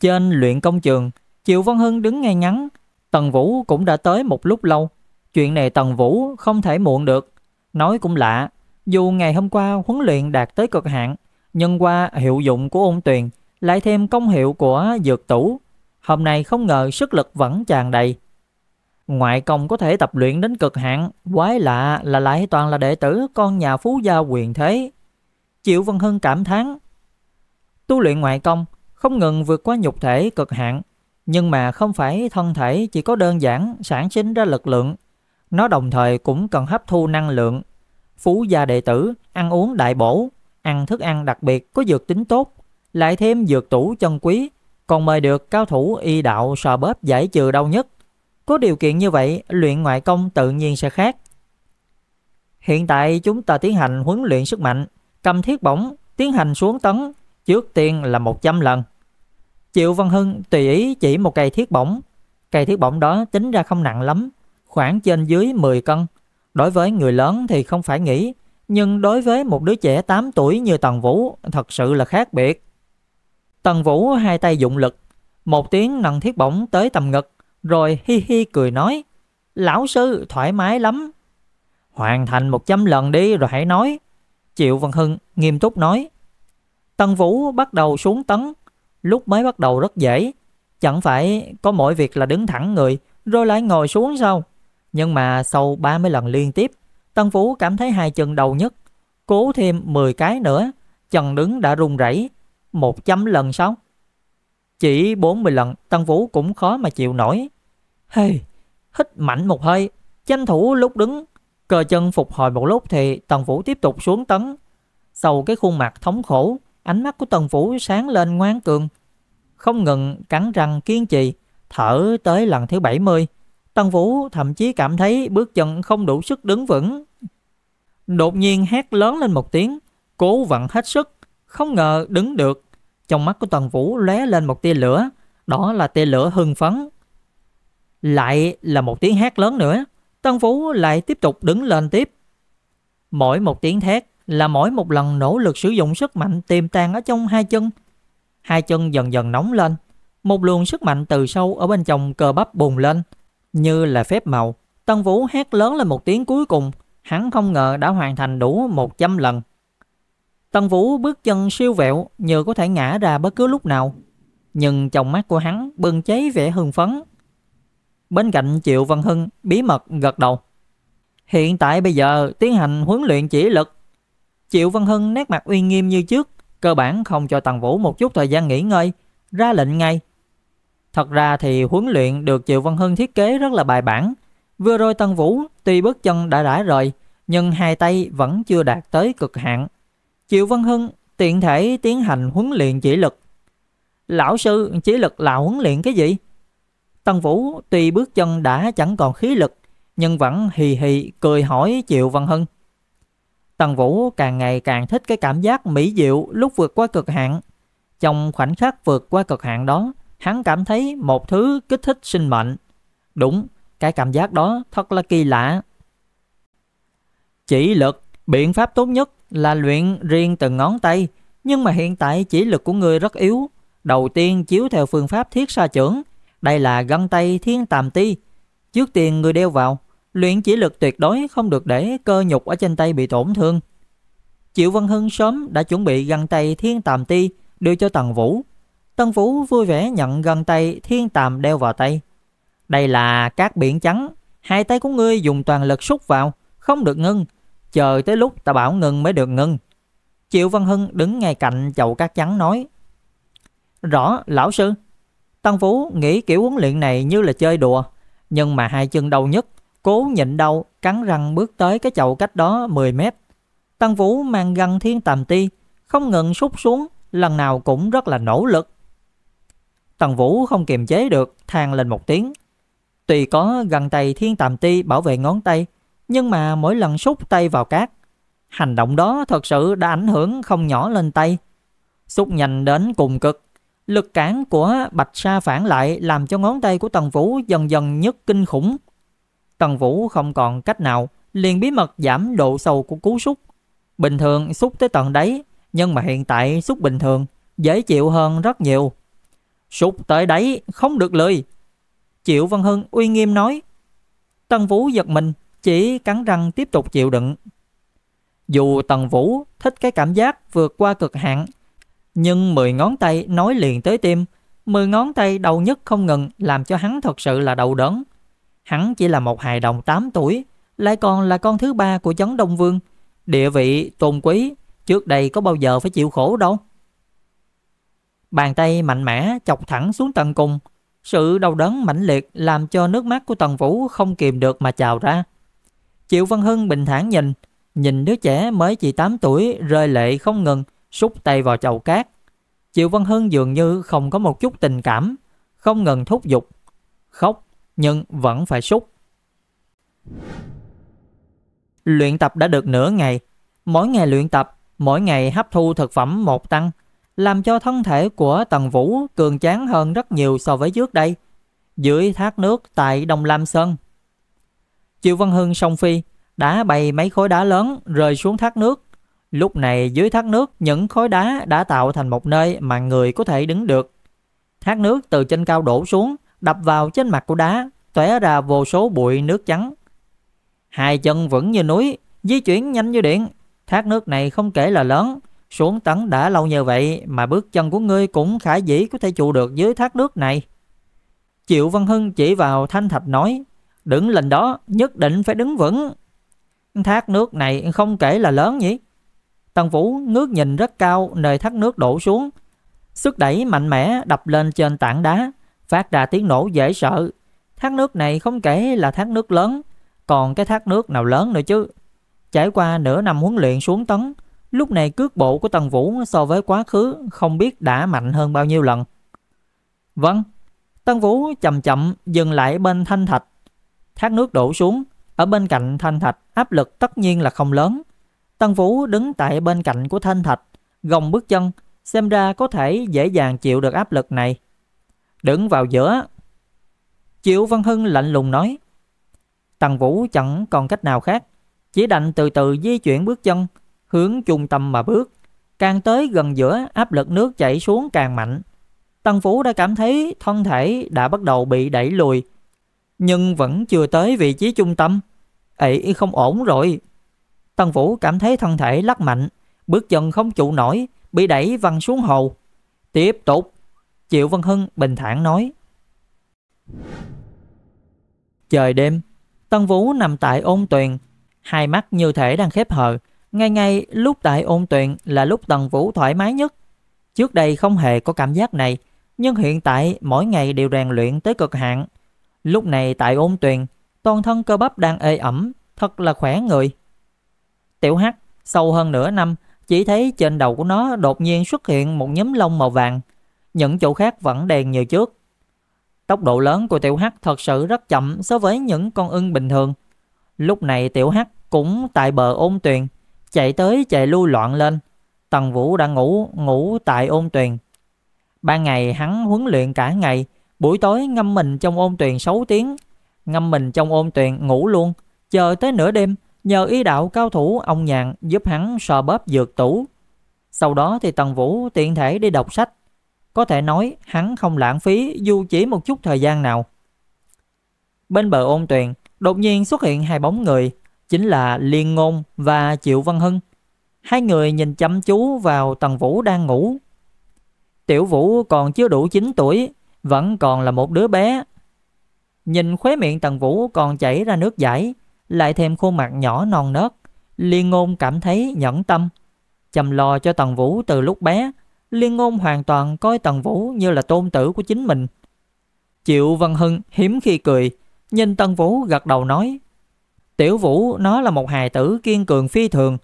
Trên luyện công trường, Triệu Văn Hưng đứng ngay ngắn, Tần Vũ cũng đã tới một lúc lâu. Chuyện này Tần Vũ không thể muộn được. Nói cũng lạ, dù ngày hôm qua huấn luyện đạt tới cực hạn, nhưng qua hiệu dụng của ôn tuyền, lại thêm công hiệu của dược tủ. Hôm nay không ngờ sức lực vẫn tràn đầy, Ngoại công có thể tập luyện đến cực hạn, quái lạ là lại toàn là đệ tử con nhà phú gia quyền thế. Triệu Văn Hưng cảm thán Tu luyện ngoại công không ngừng vượt qua nhục thể cực hạn, nhưng mà không phải thân thể chỉ có đơn giản sản sinh ra lực lượng, nó đồng thời cũng cần hấp thu năng lượng. Phú gia đệ tử ăn uống đại bổ, ăn thức ăn đặc biệt có dược tính tốt, lại thêm dược tủ chân quý, còn mời được cao thủ y đạo sò bóp giải trừ đau nhất có điều kiện như vậy, luyện ngoại công tự nhiên sẽ khác. Hiện tại chúng ta tiến hành huấn luyện sức mạnh, cầm thiết bổng, tiến hành xuống tấn, trước tiên là 100 lần. Triệu Văn Hưng tùy ý chỉ một cây thiết bổng. Cây thiết bổng đó tính ra không nặng lắm, khoảng trên dưới 10 cân. Đối với người lớn thì không phải nghĩ, nhưng đối với một đứa trẻ 8 tuổi như Tần Vũ thật sự là khác biệt. Tần Vũ hai tay dụng lực, một tiếng nâng thiết bổng tới tầm ngực, rồi hi hi cười nói, lão sư thoải mái lắm. Hoàn thành một trăm lần đi rồi hãy nói. Triệu Văn Hưng nghiêm túc nói. tân Vũ bắt đầu xuống tấn, lúc mới bắt đầu rất dễ. Chẳng phải có mọi việc là đứng thẳng người rồi lại ngồi xuống sao? Nhưng mà sau 30 lần liên tiếp, tân Vũ cảm thấy hai chân đầu nhất. Cố thêm 10 cái nữa, chân đứng đã rung rẩy 100 lần sau. Chỉ 40 lần, tân Vũ cũng khó mà chịu nổi. Hề, hey, hít mạnh một hơi, tranh thủ lúc đứng, cờ chân phục hồi một lúc thì Tần Vũ tiếp tục xuống tấn. Sau cái khuôn mặt thống khổ, ánh mắt của Tần Vũ sáng lên ngoan cường, không ngừng cắn răng kiên trì, thở tới lần thứ 70. Tần Vũ thậm chí cảm thấy bước chân không đủ sức đứng vững. Đột nhiên hét lớn lên một tiếng, cố vặn hết sức, không ngờ đứng được. Trong mắt của Tần Vũ lóe lên một tia lửa, đó là tia lửa hưng phấn. Lại là một tiếng hát lớn nữa, Tân Phú lại tiếp tục đứng lên tiếp. Mỗi một tiếng thét là mỗi một lần nỗ lực sử dụng sức mạnh tiềm tàng ở trong hai chân. Hai chân dần dần nóng lên, một luồng sức mạnh từ sâu ở bên trong cơ bắp bùng lên, như là phép màu. Tân Vũ hét lớn lên một tiếng cuối cùng, hắn không ngờ đã hoàn thành đủ 100 lần. Tân Vũ bước chân siêu vẹo như có thể ngã ra bất cứ lúc nào. Nhưng trong mắt của hắn bừng cháy vẻ hưng phấn Bên cạnh Triệu Văn Hưng bí mật gật đầu. Hiện tại bây giờ tiến hành huấn luyện chỉ lực. Triệu Văn Hưng nét mặt uy nghiêm như trước, cơ bản không cho Tần Vũ một chút thời gian nghỉ ngơi, ra lệnh ngay. Thật ra thì huấn luyện được Triệu Văn Hưng thiết kế rất là bài bản. Vừa rồi Tần Vũ tuy bước chân đã đã rời, nhưng hai tay vẫn chưa đạt tới cực hạn. Triệu Văn Hưng tiện thể tiến hành huấn luyện chỉ lực. Lão sư chỉ lực là huấn luyện cái gì? Tân Vũ tuy bước chân đã chẳng còn khí lực, nhưng vẫn hì hì cười hỏi Triệu Văn Hân. Tần Vũ càng ngày càng thích cái cảm giác mỹ diệu lúc vượt qua cực hạn. Trong khoảnh khắc vượt qua cực hạn đó, hắn cảm thấy một thứ kích thích sinh mệnh. Đúng, cái cảm giác đó thật là kỳ lạ. Chỉ lực, biện pháp tốt nhất là luyện riêng từng ngón tay, nhưng mà hiện tại chỉ lực của người rất yếu. Đầu tiên chiếu theo phương pháp thiết sa trưởng, đây là găng tay thiên tàm ti. Trước tiên người đeo vào, luyện chỉ lực tuyệt đối không được để cơ nhục ở trên tay bị tổn thương. Triệu Văn Hưng sớm đã chuẩn bị găng tay thiên tàm ti đưa cho Tần Vũ. Tần Vũ vui vẻ nhận găng tay thiên tàm đeo vào tay. Đây là các biển trắng, hai tay của ngươi dùng toàn lực xúc vào, không được ngưng. Chờ tới lúc ta bảo ngưng mới được ngưng. Triệu Văn Hưng đứng ngay cạnh chậu cát trắng nói. Rõ, lão sư. Tân Phú nghĩ kiểu huấn luyện này như là chơi đùa, nhưng mà hai chân đau nhất, cố nhịn đau, cắn răng bước tới cái chậu cách đó 10 mét. Tân Phú mang găng thiên tàm ti, không ngừng sút xuống, lần nào cũng rất là nỗ lực. Tần Vũ không kiềm chế được, than lên một tiếng. Tùy có găng tay thiên tàm ti bảo vệ ngón tay, nhưng mà mỗi lần sút tay vào cát, hành động đó thật sự đã ảnh hưởng không nhỏ lên tay. Xúc nhanh đến cùng cực, Lực cản của Bạch Sa phản lại làm cho ngón tay của Tần Vũ dần dần nhức kinh khủng. Tần Vũ không còn cách nào, liền bí mật giảm độ sâu của cú súc. Bình thường xúc tới tận đáy, nhưng mà hiện tại xúc bình thường, dễ chịu hơn rất nhiều. Xúc tới đáy không được lười. Triệu Văn Hưng uy nghiêm nói. Tần Vũ giật mình, chỉ cắn răng tiếp tục chịu đựng. Dù Tần Vũ thích cái cảm giác vượt qua cực hạn, nhưng mười ngón tay nói liền tới tim, mười ngón tay đau nhất không ngừng làm cho hắn thật sự là đau đớn. Hắn chỉ là một hài đồng 8 tuổi, lại còn là con thứ ba của chấn Đông Vương, địa vị tôn quý, trước đây có bao giờ phải chịu khổ đâu. Bàn tay mạnh mẽ chọc thẳng xuống tầng cùng, sự đau đớn mãnh liệt làm cho nước mắt của Tần Vũ không kìm được mà trào ra. Triệu Văn Hưng bình thản nhìn, nhìn đứa trẻ mới chỉ 8 tuổi rơi lệ không ngừng, xúc tay vào chậu cát. Triệu Văn Hưng dường như không có một chút tình cảm, không ngừng thúc giục, khóc nhưng vẫn phải xúc. Luyện tập đã được nửa ngày, mỗi ngày luyện tập, mỗi ngày hấp thu thực phẩm một tăng, làm cho thân thể của Tần Vũ cường tráng hơn rất nhiều so với trước đây. Dưới thác nước tại Đông Lam Sơn, Triệu Văn Hưng song phi đã bay mấy khối đá lớn rơi xuống thác nước, Lúc này dưới thác nước, những khối đá đã tạo thành một nơi mà người có thể đứng được. Thác nước từ trên cao đổ xuống, đập vào trên mặt của đá, tóe ra vô số bụi nước trắng. Hai chân vững như núi, di chuyển nhanh như điện. Thác nước này không kể là lớn, xuống tấn đã lâu như vậy mà bước chân của ngươi cũng khả dĩ có thể trụ được dưới thác nước này. Triệu Văn Hưng chỉ vào thanh thạch nói, đứng lên đó nhất định phải đứng vững. Thác nước này không kể là lớn nhỉ? Tần Vũ ngước nhìn rất cao nơi thác nước đổ xuống. Sức đẩy mạnh mẽ đập lên trên tảng đá, phát ra tiếng nổ dễ sợ. Thác nước này không kể là thác nước lớn, còn cái thác nước nào lớn nữa chứ. Trải qua nửa năm huấn luyện xuống tấn, lúc này cước bộ của Tần Vũ so với quá khứ không biết đã mạnh hơn bao nhiêu lần. Vâng, Tân Vũ chậm chậm dừng lại bên thanh thạch. Thác nước đổ xuống, ở bên cạnh thanh thạch áp lực tất nhiên là không lớn. Tân Phú đứng tại bên cạnh của Thanh Thạch, gồng bước chân, xem ra có thể dễ dàng chịu được áp lực này. Đứng vào giữa. Triệu Văn Hưng lạnh lùng nói. Tần Vũ chẳng còn cách nào khác, chỉ đành từ từ di chuyển bước chân, hướng trung tâm mà bước. Càng tới gần giữa, áp lực nước chảy xuống càng mạnh. Tần Phú đã cảm thấy thân thể đã bắt đầu bị đẩy lùi, nhưng vẫn chưa tới vị trí trung tâm. Ấy không ổn rồi. Tần Vũ cảm thấy thân thể lắc mạnh, bước chân không trụ nổi, bị đẩy văng xuống hồ. Tiếp tục, Triệu Văn Hưng bình thản nói. Trời đêm, Tần Vũ nằm tại ôn tuyền, hai mắt như thể đang khép hờ. Ngay ngay lúc tại ôn tuyền là lúc Tần Vũ thoải mái nhất. Trước đây không hề có cảm giác này, nhưng hiện tại mỗi ngày đều rèn luyện tới cực hạn. Lúc này tại ôn tuyền, toàn thân cơ bắp đang ê ẩm, thật là khỏe người. Tiểu Hắc sâu hơn nửa năm chỉ thấy trên đầu của nó đột nhiên xuất hiện một nhóm lông màu vàng, những chỗ khác vẫn đèn như trước. Tốc độ lớn của Tiểu Hắc thật sự rất chậm so với những con ưng bình thường. Lúc này Tiểu Hắc cũng tại bờ ôn tuyền, chạy tới chạy lui loạn lên. Tần Vũ đã ngủ, ngủ tại ôn tuyền. Ban ngày hắn huấn luyện cả ngày, buổi tối ngâm mình trong ôn tuyền 6 tiếng, ngâm mình trong ôn tuyền ngủ luôn, chờ tới nửa đêm Nhờ ý đạo cao thủ ông nhàn giúp hắn sò bóp dược tủ. Sau đó thì Tần Vũ tiện thể đi đọc sách. Có thể nói hắn không lãng phí dù chỉ một chút thời gian nào. Bên bờ ôn tuyền, đột nhiên xuất hiện hai bóng người, chính là Liên Ngôn và Triệu Văn Hưng. Hai người nhìn chăm chú vào Tần Vũ đang ngủ. Tiểu Vũ còn chưa đủ 9 tuổi, vẫn còn là một đứa bé. Nhìn khóe miệng Tần Vũ còn chảy ra nước dãi lại thêm khuôn mặt nhỏ non nớt, Liên Ngôn cảm thấy nhẫn tâm. Chăm lo cho Tần Vũ từ lúc bé, Liên Ngôn hoàn toàn coi Tần Vũ như là tôn tử của chính mình. Triệu Văn Hưng hiếm khi cười, nhìn Tần Vũ gật đầu nói, Tiểu Vũ nó là một hài tử kiên cường phi thường,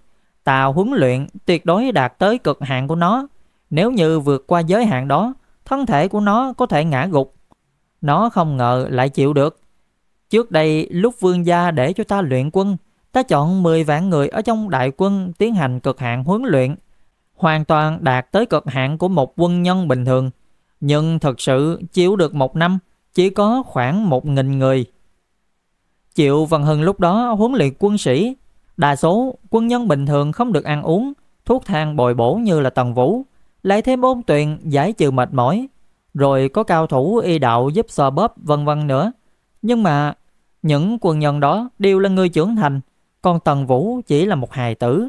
ta huấn luyện tuyệt đối đạt tới cực hạn của nó. Nếu như vượt qua giới hạn đó, thân thể của nó có thể ngã gục. Nó không ngờ lại chịu được. Trước đây lúc vương gia để cho ta luyện quân, ta chọn 10 vạn người ở trong đại quân tiến hành cực hạn huấn luyện, hoàn toàn đạt tới cực hạn của một quân nhân bình thường. Nhưng thật sự chịu được một năm chỉ có khoảng 1.000 người. Triệu Văn Hưng lúc đó huấn luyện quân sĩ, đa số quân nhân bình thường không được ăn uống, thuốc thang bồi bổ như là tần vũ, lại thêm ôn tuyền giải trừ mệt mỏi, rồi có cao thủ y đạo giúp xoa bóp vân vân nữa nhưng mà những quần nhân đó đều là người trưởng thành, còn Tần Vũ chỉ là một hài tử.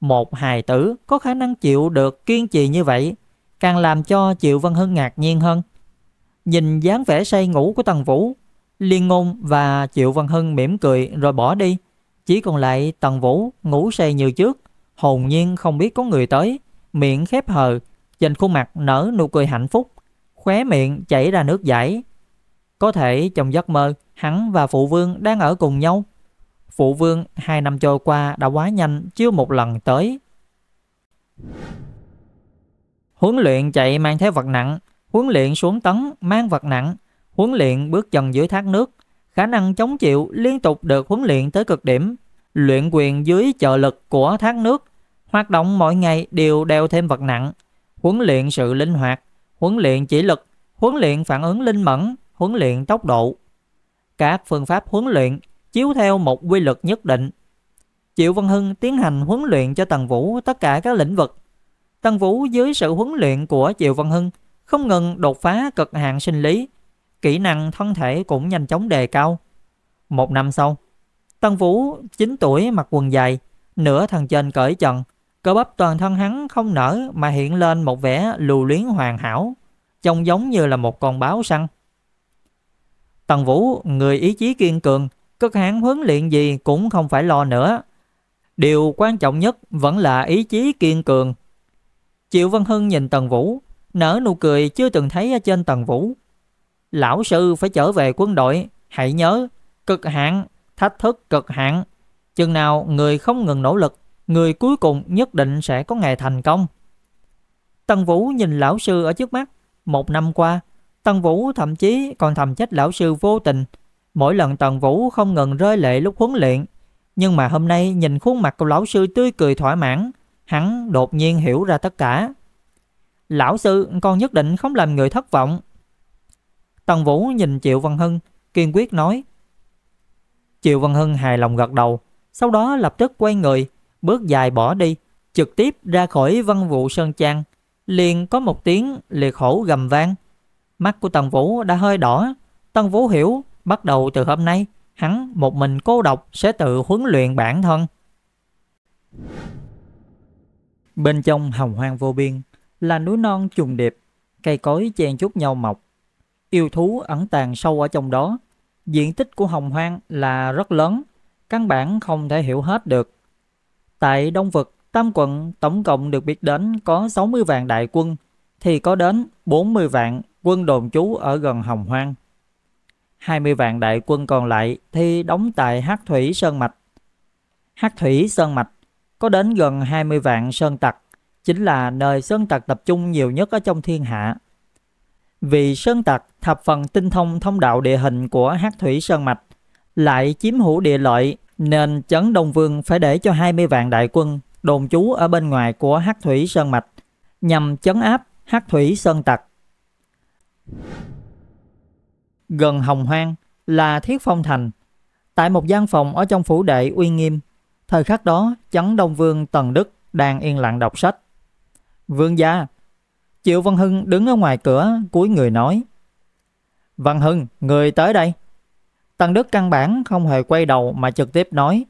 Một hài tử có khả năng chịu được kiên trì như vậy, càng làm cho Triệu Vân Hưng ngạc nhiên hơn. Nhìn dáng vẻ say ngủ của Tần Vũ, Liên Ngôn và Triệu Vân Hưng mỉm cười rồi bỏ đi. Chỉ còn lại Tần Vũ ngủ say như trước, hồn nhiên không biết có người tới, miệng khép hờ, trên khuôn mặt nở nụ cười hạnh phúc, khóe miệng chảy ra nước giải, có thể trong giấc mơ, hắn và phụ vương đang ở cùng nhau. Phụ vương hai năm trôi qua đã quá nhanh, chưa một lần tới. Huấn luyện chạy mang theo vật nặng, huấn luyện xuống tấn mang vật nặng, huấn luyện bước chân dưới thác nước, khả năng chống chịu liên tục được huấn luyện tới cực điểm, luyện quyền dưới trợ lực của thác nước, hoạt động mỗi ngày đều đeo thêm vật nặng, huấn luyện sự linh hoạt, huấn luyện chỉ lực, huấn luyện phản ứng linh mẫn, huấn luyện tốc độ. Các phương pháp huấn luyện chiếu theo một quy luật nhất định. Triệu Văn Hưng tiến hành huấn luyện cho Tần Vũ tất cả các lĩnh vực. Tần Vũ dưới sự huấn luyện của Triệu Văn Hưng không ngừng đột phá cực hạn sinh lý, kỹ năng thân thể cũng nhanh chóng đề cao. Một năm sau, Tần Vũ 9 tuổi mặc quần dài, nửa thằng trên cởi trần, cơ bắp toàn thân hắn không nở mà hiện lên một vẻ lù luyến hoàn hảo, trông giống như là một con báo săn. Tần Vũ, người ý chí kiên cường, cất hán huấn luyện gì cũng không phải lo nữa. Điều quan trọng nhất vẫn là ý chí kiên cường. Triệu Văn Hưng nhìn Tần Vũ, nở nụ cười chưa từng thấy ở trên Tần Vũ. Lão sư phải trở về quân đội, hãy nhớ, cực hạn, thách thức cực hạn. Chừng nào người không ngừng nỗ lực, người cuối cùng nhất định sẽ có ngày thành công. Tần Vũ nhìn lão sư ở trước mắt, một năm qua, Tần Vũ thậm chí còn thầm trách lão sư vô tình. Mỗi lần Tần Vũ không ngừng rơi lệ lúc huấn luyện. Nhưng mà hôm nay nhìn khuôn mặt của lão sư tươi cười thỏa mãn, hắn đột nhiên hiểu ra tất cả. Lão sư con nhất định không làm người thất vọng. Tần Vũ nhìn Triệu Văn Hưng, kiên quyết nói. Triệu Văn Hưng hài lòng gật đầu, sau đó lập tức quay người, bước dài bỏ đi, trực tiếp ra khỏi văn vụ Sơn Trang. Liền có một tiếng liệt hổ gầm vang. Mắt của Tần Vũ đã hơi đỏ. Tần Vũ hiểu, bắt đầu từ hôm nay, hắn một mình cô độc sẽ tự huấn luyện bản thân. Bên trong hồng hoang vô biên là núi non trùng điệp, cây cối chen chúc nhau mọc. Yêu thú ẩn tàng sâu ở trong đó. Diện tích của hồng hoang là rất lớn, căn bản không thể hiểu hết được. Tại Đông Vực, Tam quận tổng cộng được biết đến có 60 vạn đại quân, thì có đến 40 vạn quân đồn trú ở gần Hồng Hoang. 20 vạn đại quân còn lại thì đóng tại Hắc Thủy Sơn Mạch. Hắc Thủy Sơn Mạch có đến gần 20 vạn sơn tặc, chính là nơi sơn tặc tập trung nhiều nhất ở trong thiên hạ. Vì sơn tặc thập phần tinh thông thông đạo địa hình của Hắc Thủy Sơn Mạch, lại chiếm hữu địa lợi nên chấn Đông Vương phải để cho 20 vạn đại quân đồn trú ở bên ngoài của Hắc Thủy Sơn Mạch nhằm chấn áp Hắc Thủy Sơn Tặc. Gần Hồng Hoang là Thiết Phong Thành. Tại một gian phòng ở trong phủ đệ uy nghiêm, thời khắc đó chấn Đông Vương Tần Đức đang yên lặng đọc sách. Vương gia, Triệu Văn Hưng đứng ở ngoài cửa cuối người nói. Văn Hưng, người tới đây. Tần Đức căn bản không hề quay đầu mà trực tiếp nói.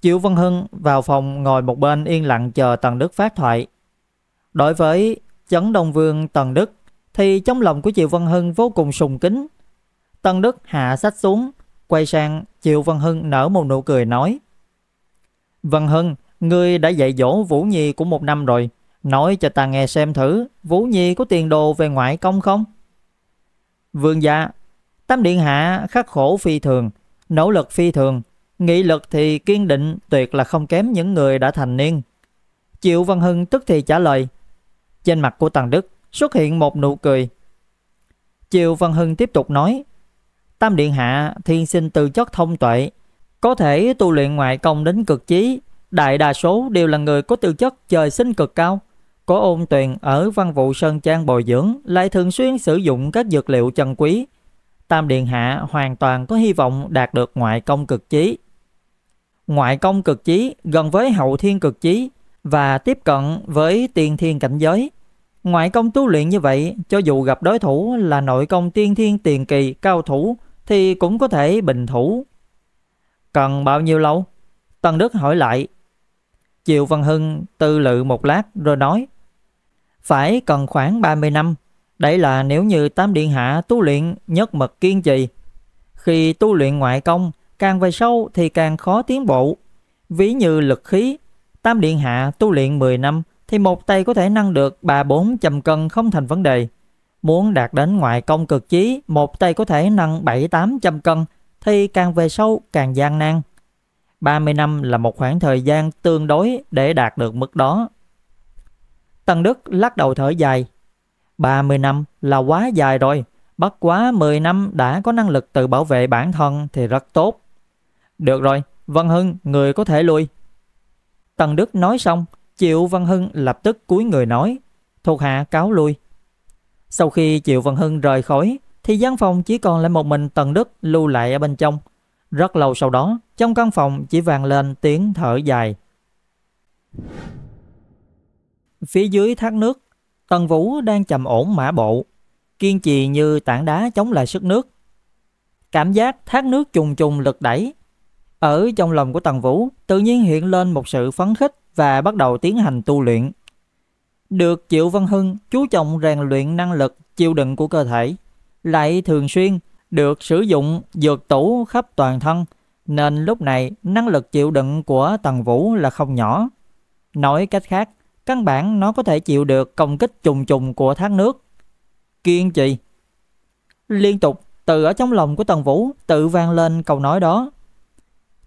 Triệu Văn Hưng vào phòng ngồi một bên yên lặng chờ Tần Đức phát thoại. Đối với Chấn Đông Vương Tần Đức thì trong lòng của Triệu Văn Hưng vô cùng sùng kính. Tân Đức hạ sách xuống, quay sang Triệu Văn Hưng nở một nụ cười nói. Văn Hưng, ngươi đã dạy dỗ Vũ Nhi của một năm rồi, nói cho ta nghe xem thử Vũ Nhi có tiền đồ về ngoại công không? Vương gia, Tam Điện Hạ khắc khổ phi thường, nỗ lực phi thường, nghị lực thì kiên định tuyệt là không kém những người đã thành niên. Triệu Văn Hưng tức thì trả lời. Trên mặt của Tần Đức xuất hiện một nụ cười. Triệu Văn Hưng tiếp tục nói, Tam Điện Hạ thiên sinh từ chất thông tuệ, có thể tu luyện ngoại công đến cực trí. đại đa số đều là người có tư chất trời sinh cực cao. Có ôn tuyền ở văn vụ Sơn Trang bồi dưỡng lại thường xuyên sử dụng các dược liệu chân quý. Tam Điện Hạ hoàn toàn có hy vọng đạt được ngoại công cực trí. Ngoại công cực trí gần với hậu thiên cực trí và tiếp cận với tiên thiên cảnh giới. Ngoại công tu luyện như vậy, cho dù gặp đối thủ là nội công tiên thiên tiền kỳ cao thủ thì cũng có thể bình thủ. Cần bao nhiêu lâu? Tân Đức hỏi lại. Triệu Văn Hưng tư lự một lát rồi nói. Phải cần khoảng 30 năm. Đấy là nếu như tam Điện Hạ tu luyện nhất mật kiên trì. Khi tu luyện ngoại công, càng về sâu thì càng khó tiến bộ. Ví như lực khí, Tam Điện Hạ tu luyện 10 năm thì một tay có thể nâng được 3 trăm cân không thành vấn đề. Muốn đạt đến ngoại công cực chí, một tay có thể nâng 7 trăm cân thì càng về sâu càng gian nan. 30 năm là một khoảng thời gian tương đối để đạt được mức đó. Tần Đức lắc đầu thở dài. 30 năm là quá dài rồi, bất quá 10 năm đã có năng lực tự bảo vệ bản thân thì rất tốt. Được rồi, Văn Hưng, người có thể lui. Tần Đức nói xong, Triệu Văn Hưng lập tức cúi người nói, thuộc hạ cáo lui. Sau khi Triệu Văn Hưng rời khỏi, thì gian phòng chỉ còn lại một mình Tần Đức lưu lại ở bên trong. Rất lâu sau đó, trong căn phòng chỉ vang lên tiếng thở dài. Phía dưới thác nước, Tần Vũ đang trầm ổn mã bộ, kiên trì như tảng đá chống lại sức nước. Cảm giác thác nước trùng trùng lực đẩy. Ở trong lòng của Tần Vũ tự nhiên hiện lên một sự phấn khích và bắt đầu tiến hành tu luyện. Được Triệu Văn Hưng chú trọng rèn luyện năng lực chịu đựng của cơ thể, lại thường xuyên được sử dụng dược tủ khắp toàn thân, nên lúc này năng lực chịu đựng của Tần Vũ là không nhỏ. Nói cách khác, căn bản nó có thể chịu được công kích trùng trùng của thác nước. Kiên trì. Liên tục từ ở trong lòng của Tần Vũ tự vang lên câu nói đó.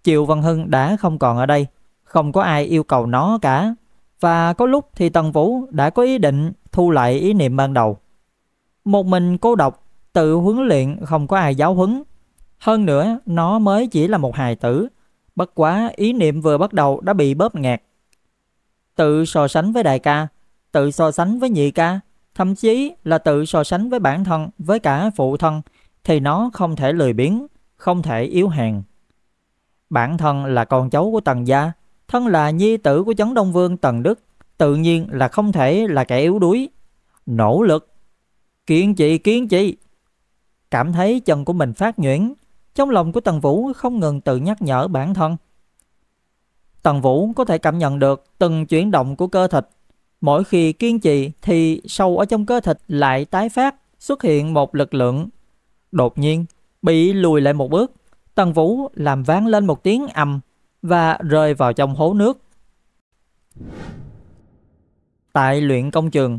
Triệu Văn Hưng đã không còn ở đây, không có ai yêu cầu nó cả. Và có lúc thì Tần Vũ đã có ý định thu lại ý niệm ban đầu. Một mình cô độc, tự huấn luyện không có ai giáo huấn. Hơn nữa, nó mới chỉ là một hài tử. Bất quá ý niệm vừa bắt đầu đã bị bóp nghẹt. Tự so sánh với đại ca, tự so sánh với nhị ca, thậm chí là tự so sánh với bản thân, với cả phụ thân, thì nó không thể lười biếng, không thể yếu hèn. Bản thân là con cháu của Tần Gia, thân là nhi tử của chấn Đông Vương Tần Đức, tự nhiên là không thể là kẻ yếu đuối. Nỗ lực, kiên trì kiên trì. Cảm thấy chân của mình phát nhuyễn, trong lòng của Tần Vũ không ngừng tự nhắc nhở bản thân. Tần Vũ có thể cảm nhận được từng chuyển động của cơ thịt. Mỗi khi kiên trì thì sâu ở trong cơ thịt lại tái phát, xuất hiện một lực lượng. Đột nhiên, bị lùi lại một bước, Tần Vũ làm ván lên một tiếng ầm và rơi vào trong hố nước. Tại luyện công trường,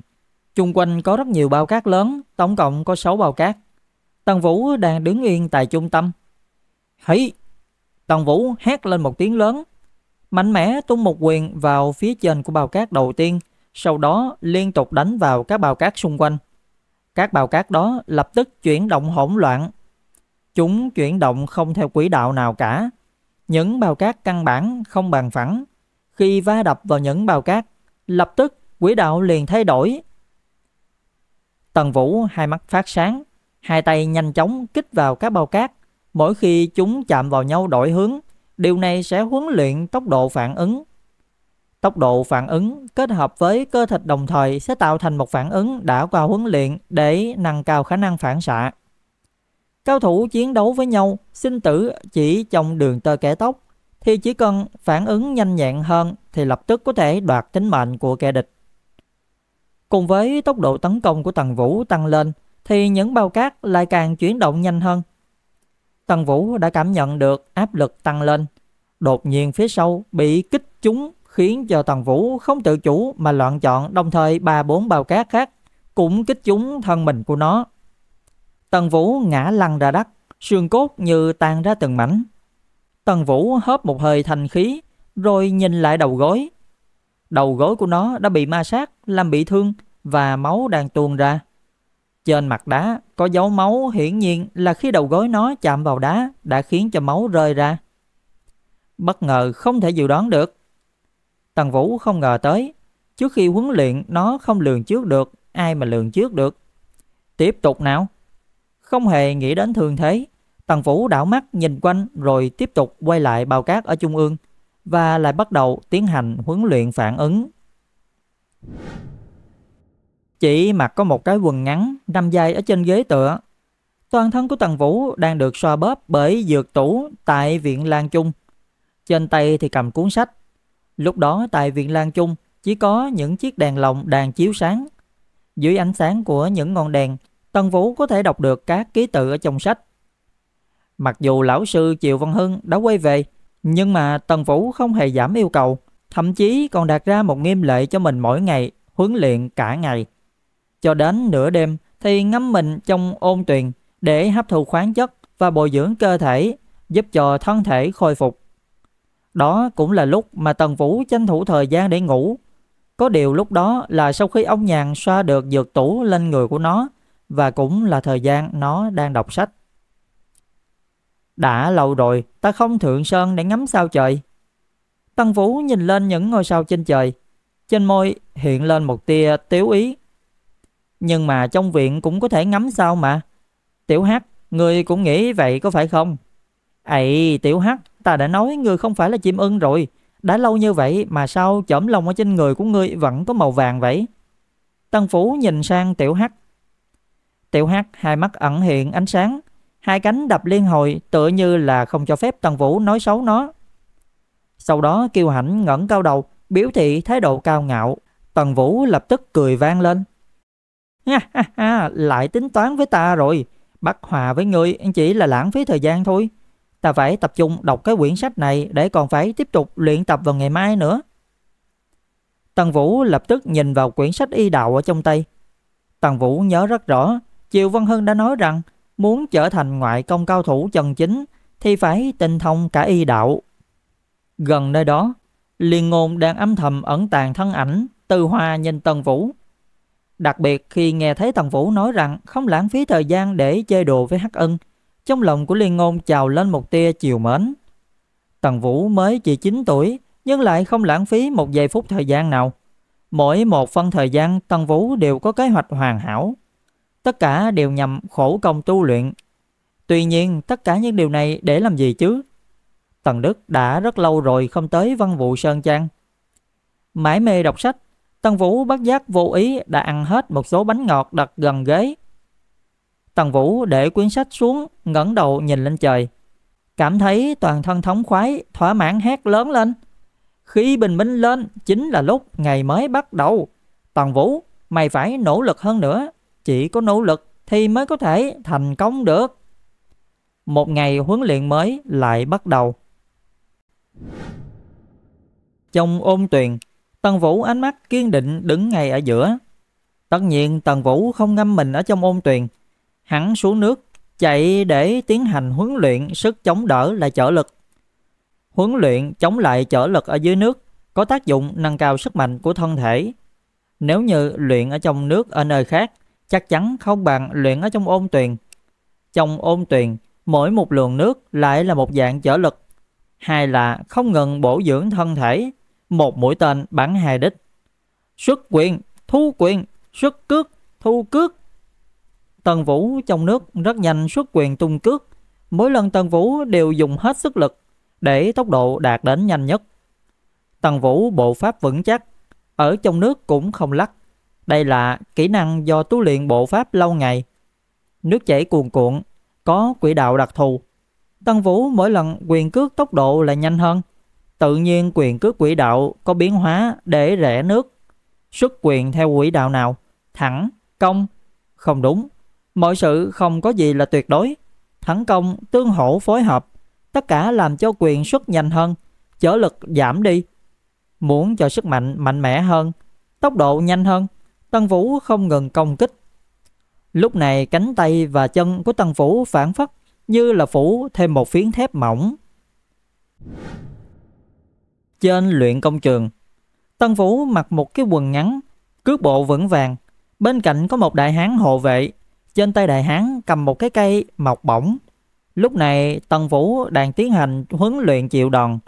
chung quanh có rất nhiều bao cát lớn, tổng cộng có 6 bao cát. Tần Vũ đang đứng yên tại trung tâm. Hãy! Tần Vũ hét lên một tiếng lớn, mạnh mẽ tung một quyền vào phía trên của bao cát đầu tiên, sau đó liên tục đánh vào các bao cát xung quanh. Các bao cát đó lập tức chuyển động hỗn loạn. Chúng chuyển động không theo quỹ đạo nào cả, những bào cát căn bản không bằng phẳng. Khi va đập vào những bào cát, lập tức quỹ đạo liền thay đổi. Tần Vũ hai mắt phát sáng, hai tay nhanh chóng kích vào các bao cát. Mỗi khi chúng chạm vào nhau đổi hướng, điều này sẽ huấn luyện tốc độ phản ứng. Tốc độ phản ứng kết hợp với cơ thịt đồng thời sẽ tạo thành một phản ứng đã qua huấn luyện để nâng cao khả năng phản xạ. Cao thủ chiến đấu với nhau, sinh tử chỉ trong đường tơ kẻ tóc, thì chỉ cần phản ứng nhanh nhẹn hơn thì lập tức có thể đoạt tính mạng của kẻ địch. Cùng với tốc độ tấn công của Tần Vũ tăng lên, thì những bao cát lại càng chuyển động nhanh hơn. Tần Vũ đã cảm nhận được áp lực tăng lên. Đột nhiên phía sau bị kích chúng khiến cho Tần Vũ không tự chủ mà loạn chọn đồng thời ba bốn bao cát khác cũng kích chúng thân mình của nó. Tần Vũ ngã lăn ra đất, xương cốt như tan ra từng mảnh. Tần Vũ hớp một hơi thanh khí, rồi nhìn lại đầu gối. Đầu gối của nó đã bị ma sát, làm bị thương và máu đang tuôn ra. Trên mặt đá có dấu máu hiển nhiên là khi đầu gối nó chạm vào đá đã khiến cho máu rơi ra. Bất ngờ không thể dự đoán được. Tần Vũ không ngờ tới, trước khi huấn luyện nó không lường trước được, ai mà lường trước được. Tiếp tục nào không hề nghĩ đến thương thế. Tần Vũ đảo mắt nhìn quanh rồi tiếp tục quay lại bao cát ở trung ương và lại bắt đầu tiến hành huấn luyện phản ứng. Chỉ mặc có một cái quần ngắn nằm dài ở trên ghế tựa. Toàn thân của Tần Vũ đang được xoa bóp bởi dược tủ tại Viện Lan Trung. Trên tay thì cầm cuốn sách. Lúc đó tại Viện Lan Trung chỉ có những chiếc đèn lồng đang chiếu sáng. Dưới ánh sáng của những ngọn đèn Tần Vũ có thể đọc được các ký tự ở trong sách. Mặc dù lão sư Triệu Văn Hưng đã quay về, nhưng mà Tần Vũ không hề giảm yêu cầu, thậm chí còn đặt ra một nghiêm lệ cho mình mỗi ngày, huấn luyện cả ngày. Cho đến nửa đêm thì ngâm mình trong ôn tuyền để hấp thụ khoáng chất và bồi dưỡng cơ thể, giúp cho thân thể khôi phục. Đó cũng là lúc mà Tần Vũ tranh thủ thời gian để ngủ. Có điều lúc đó là sau khi ông nhàn xoa được dược tủ lên người của nó, và cũng là thời gian nó đang đọc sách. Đã lâu rồi ta không thượng sơn để ngắm sao trời. tân vũ nhìn lên những ngôi sao trên trời, trên môi hiện lên một tia tiếu ý. Nhưng mà trong viện cũng có thể ngắm sao mà. Tiểu Hắc, người cũng nghĩ vậy có phải không? Ấy, Tiểu Hắc, ta đã nói người không phải là chim ưng rồi. Đã lâu như vậy mà sao chõm lông ở trên người của ngươi vẫn có màu vàng vậy? Tân Phú nhìn sang Tiểu Hắc, Tiểu Hắc hai mắt ẩn hiện ánh sáng, hai cánh đập liên hồi tựa như là không cho phép Tần Vũ nói xấu nó. Sau đó Kiêu Hãnh ngẩng cao đầu, biểu thị thái độ cao ngạo. Tần Vũ lập tức cười vang lên. Ha ha ha, lại tính toán với ta rồi. Bắt hòa với ngươi chỉ là lãng phí thời gian thôi. Ta phải tập trung đọc cái quyển sách này để còn phải tiếp tục luyện tập vào ngày mai nữa. Tần Vũ lập tức nhìn vào quyển sách y đạo ở trong tay. Tần Vũ nhớ rất rõ, Diệu Văn Hưng đã nói rằng muốn trở thành ngoại công cao thủ chân chính thì phải tinh thông cả y đạo. Gần nơi đó, Liên Ngôn đang âm thầm ẩn tàng thân ảnh từ hoa nhìn Tần Vũ. Đặc biệt khi nghe thấy Tần Vũ nói rằng không lãng phí thời gian để chơi đùa với Hắc Ân, trong lòng của Liên Ngôn trào lên một tia chiều mến. Tần Vũ mới chỉ 9 tuổi nhưng lại không lãng phí một giây phút thời gian nào. Mỗi một phân thời gian Tần Vũ đều có kế hoạch hoàn hảo tất cả đều nhằm khổ công tu luyện. Tuy nhiên, tất cả những điều này để làm gì chứ? Tần Đức đã rất lâu rồi không tới văn vụ Sơn Trang. Mãi mê đọc sách, Tần Vũ bất giác vô ý đã ăn hết một số bánh ngọt đặt gần ghế. Tần Vũ để quyển sách xuống, ngẩng đầu nhìn lên trời. Cảm thấy toàn thân thống khoái, thỏa mãn hét lớn lên. Khi bình minh lên, chính là lúc ngày mới bắt đầu. Tần Vũ, mày phải nỗ lực hơn nữa, chỉ có nỗ lực thì mới có thể thành công được. Một ngày huấn luyện mới lại bắt đầu. Trong ôn tuyền, Tần Vũ ánh mắt kiên định đứng ngay ở giữa. Tất nhiên Tần Vũ không ngâm mình ở trong ôn tuyền. Hắn xuống nước, chạy để tiến hành huấn luyện sức chống đỡ lại trở lực. Huấn luyện chống lại trở lực ở dưới nước có tác dụng nâng cao sức mạnh của thân thể. Nếu như luyện ở trong nước ở nơi khác chắc chắn không bằng luyện ở trong ôn tuyền. Trong ôn tuyền, mỗi một luồng nước lại là một dạng trở lực. Hai là không ngừng bổ dưỡng thân thể, một mũi tên bắn hai đích. Xuất quyền, thu quyền, xuất cước, thu cước. Tần Vũ trong nước rất nhanh xuất quyền tung cước. Mỗi lần Tần Vũ đều dùng hết sức lực để tốc độ đạt đến nhanh nhất. Tần Vũ bộ pháp vững chắc, ở trong nước cũng không lắc. Đây là kỹ năng do tu luyện bộ pháp lâu ngày. Nước chảy cuồn cuộn, có quỹ đạo đặc thù. Tân Vũ mỗi lần quyền cước tốc độ là nhanh hơn. Tự nhiên quyền cước quỹ đạo có biến hóa để rẽ nước. Xuất quyền theo quỹ đạo nào? Thẳng, công, không đúng. Mọi sự không có gì là tuyệt đối. Thẳng công tương hỗ phối hợp. Tất cả làm cho quyền xuất nhanh hơn, chở lực giảm đi. Muốn cho sức mạnh mạnh mẽ hơn, tốc độ nhanh hơn Tân Vũ không ngừng công kích. Lúc này cánh tay và chân của Tân Vũ phản phất như là phủ thêm một phiến thép mỏng. Trên luyện công trường, Tân Vũ mặc một cái quần ngắn, cước bộ vững vàng. Bên cạnh có một đại hán hộ vệ, trên tay đại hán cầm một cái cây mọc bổng. Lúc này Tân Vũ đang tiến hành huấn luyện chịu đòn,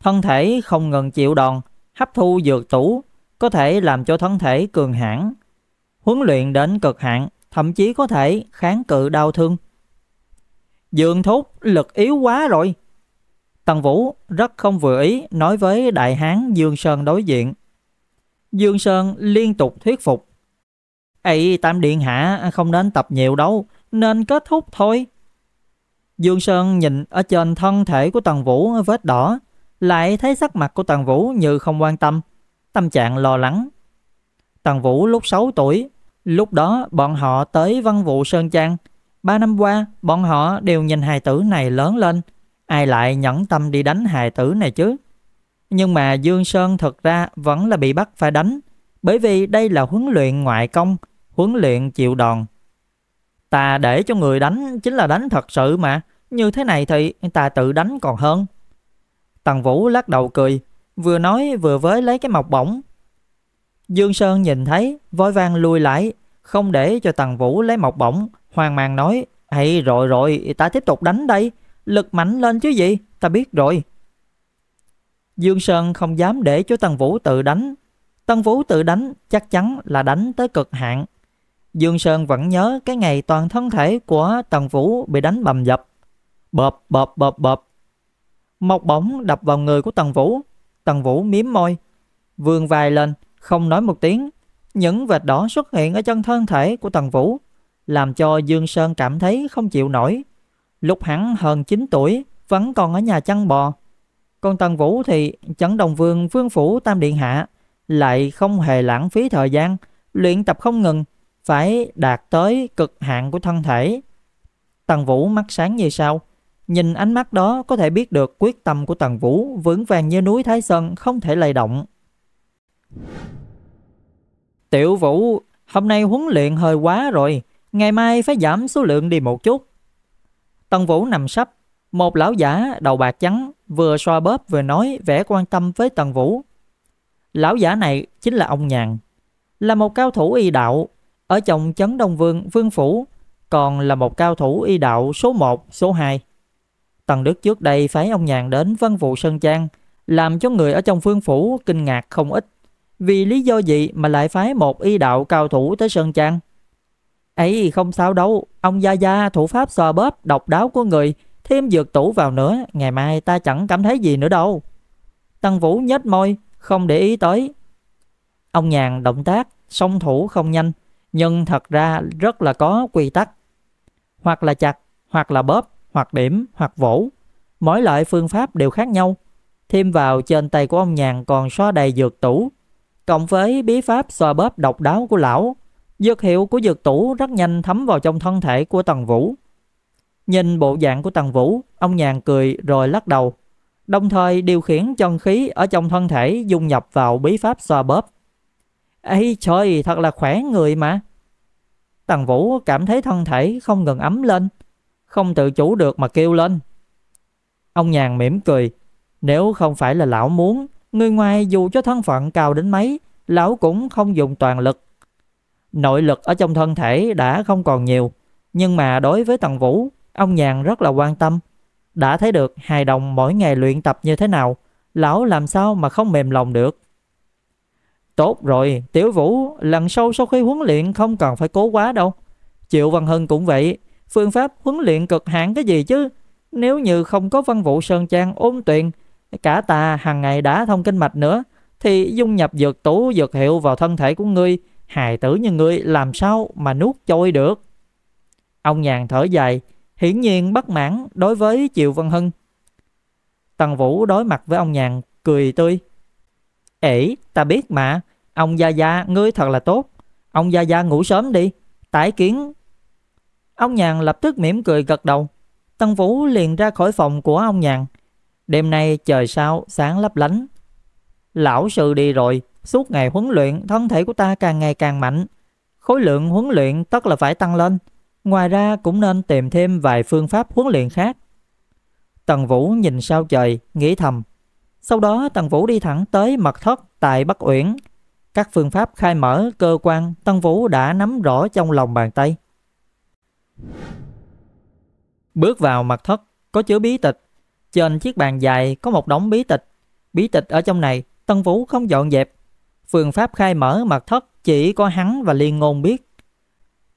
thân thể không ngừng chịu đòn, hấp thu dược tủ có thể làm cho thân thể cường hãn, huấn luyện đến cực hạn, thậm chí có thể kháng cự đau thương. Dương thúc lực yếu quá rồi. Tần Vũ rất không vừa ý nói với đại hán Dương Sơn đối diện. Dương Sơn liên tục thuyết phục. Ây Tam Điện Hạ không đến tập nhiều đâu, nên kết thúc thôi. Dương Sơn nhìn ở trên thân thể của Tần Vũ vết đỏ, lại thấy sắc mặt của Tần Vũ như không quan tâm tâm trạng lo lắng. Tần Vũ lúc 6 tuổi, lúc đó bọn họ tới Văn Vũ Sơn Trang. Ba năm qua, bọn họ đều nhìn hài tử này lớn lên. Ai lại nhẫn tâm đi đánh hài tử này chứ? Nhưng mà Dương Sơn thật ra vẫn là bị bắt phải đánh. Bởi vì đây là huấn luyện ngoại công, huấn luyện chịu đòn. Ta để cho người đánh chính là đánh thật sự mà. Như thế này thì ta tự đánh còn hơn. Tần Vũ lắc đầu cười vừa nói vừa với lấy cái mọc bổng. Dương Sơn nhìn thấy, vội vàng lui lại, không để cho Tần Vũ lấy mọc bổng, hoang mang nói, hay rồi rồi, ta tiếp tục đánh đây, lực mạnh lên chứ gì, ta biết rồi. Dương Sơn không dám để cho Tần Vũ tự đánh, Tần Vũ tự đánh chắc chắn là đánh tới cực hạn. Dương Sơn vẫn nhớ cái ngày toàn thân thể của Tần Vũ bị đánh bầm dập. Bộp bộp bộp bộp. Một bổng đập vào người của Tần Vũ, Tần Vũ miếm môi, vươn vai lên, không nói một tiếng. Những vệt đỏ xuất hiện ở chân thân thể của Tần Vũ, làm cho Dương Sơn cảm thấy không chịu nổi. Lúc hắn hơn 9 tuổi, vẫn còn ở nhà chăn bò. Còn Tần Vũ thì chấn đồng vương vương phủ Tam Điện Hạ, lại không hề lãng phí thời gian, luyện tập không ngừng, phải đạt tới cực hạn của thân thể. Tần Vũ mắt sáng như sao Nhìn ánh mắt đó có thể biết được quyết tâm của Tần Vũ vững vàng như núi Thái Sơn không thể lay động. Tiểu Vũ, hôm nay huấn luyện hơi quá rồi, ngày mai phải giảm số lượng đi một chút. Tần Vũ nằm sấp, một lão giả đầu bạc trắng vừa xoa bóp vừa nói vẻ quan tâm với Tần Vũ. Lão giả này chính là ông Nhàn, là một cao thủ y đạo ở trong chấn Đông Vương Vương Phủ, còn là một cao thủ y đạo số 1, số 2. Tần Đức trước đây phái ông Nhàn đến Văn Vụ Sơn Trang, làm cho người ở trong phương phủ kinh ngạc không ít. Vì lý do gì mà lại phái một y đạo cao thủ tới Sơn Trang? ấy không sao đâu, ông Gia Gia thủ pháp xoa bóp độc đáo của người, thêm dược tủ vào nữa, ngày mai ta chẳng cảm thấy gì nữa đâu. Tần Vũ nhếch môi, không để ý tới. Ông Nhàn động tác, song thủ không nhanh, nhưng thật ra rất là có quy tắc. Hoặc là chặt, hoặc là bóp, hoặc điểm, hoặc vỗ. Mỗi loại phương pháp đều khác nhau. Thêm vào trên tay của ông nhàn còn xoa đầy dược tủ. Cộng với bí pháp xoa bóp độc đáo của lão, dược hiệu của dược tủ rất nhanh thấm vào trong thân thể của Tần Vũ. Nhìn bộ dạng của Tần Vũ, ông nhàn cười rồi lắc đầu. Đồng thời điều khiển chân khí ở trong thân thể dung nhập vào bí pháp xoa bóp. ấy trời, thật là khỏe người mà. Tần Vũ cảm thấy thân thể không ngừng ấm lên không tự chủ được mà kêu lên. Ông nhàn mỉm cười, nếu không phải là lão muốn, người ngoài dù cho thân phận cao đến mấy, lão cũng không dùng toàn lực. Nội lực ở trong thân thể đã không còn nhiều, nhưng mà đối với Tần Vũ, ông nhàn rất là quan tâm. Đã thấy được hài đồng mỗi ngày luyện tập như thế nào, lão làm sao mà không mềm lòng được. Tốt rồi, Tiểu Vũ, lần sau sau khi huấn luyện không cần phải cố quá đâu. Triệu Văn Hân cũng vậy, phương pháp huấn luyện cực hạn cái gì chứ. Nếu như không có văn vụ sơn trang ôn tuyện, cả tà hàng ngày đã thông kinh mạch nữa, thì dung nhập dược tủ dược hiệu vào thân thể của ngươi, hài tử như ngươi làm sao mà nuốt trôi được. Ông nhàn thở dài, hiển nhiên bất mãn đối với Triệu Văn Hưng. Tần Vũ đối mặt với ông nhàn, cười tươi. Ể, ta biết mà, ông Gia Gia ngươi thật là tốt. Ông Gia Gia ngủ sớm đi, tái kiến Ông nhàn lập tức mỉm cười gật đầu. Tân Vũ liền ra khỏi phòng của ông nhàn. Đêm nay trời sao sáng lấp lánh. Lão sư đi rồi, suốt ngày huấn luyện thân thể của ta càng ngày càng mạnh. Khối lượng huấn luyện tất là phải tăng lên. Ngoài ra cũng nên tìm thêm vài phương pháp huấn luyện khác. Tần Vũ nhìn sao trời, nghĩ thầm. Sau đó Tần Vũ đi thẳng tới mật thất tại Bắc Uyển. Các phương pháp khai mở cơ quan Tần Vũ đã nắm rõ trong lòng bàn tay. Bước vào mặt thất có chứa bí tịch, trên chiếc bàn dài có một đống bí tịch. Bí tịch ở trong này Tân Vũ không dọn dẹp. Phương pháp khai mở mặt thất chỉ có hắn và Liên Ngôn biết.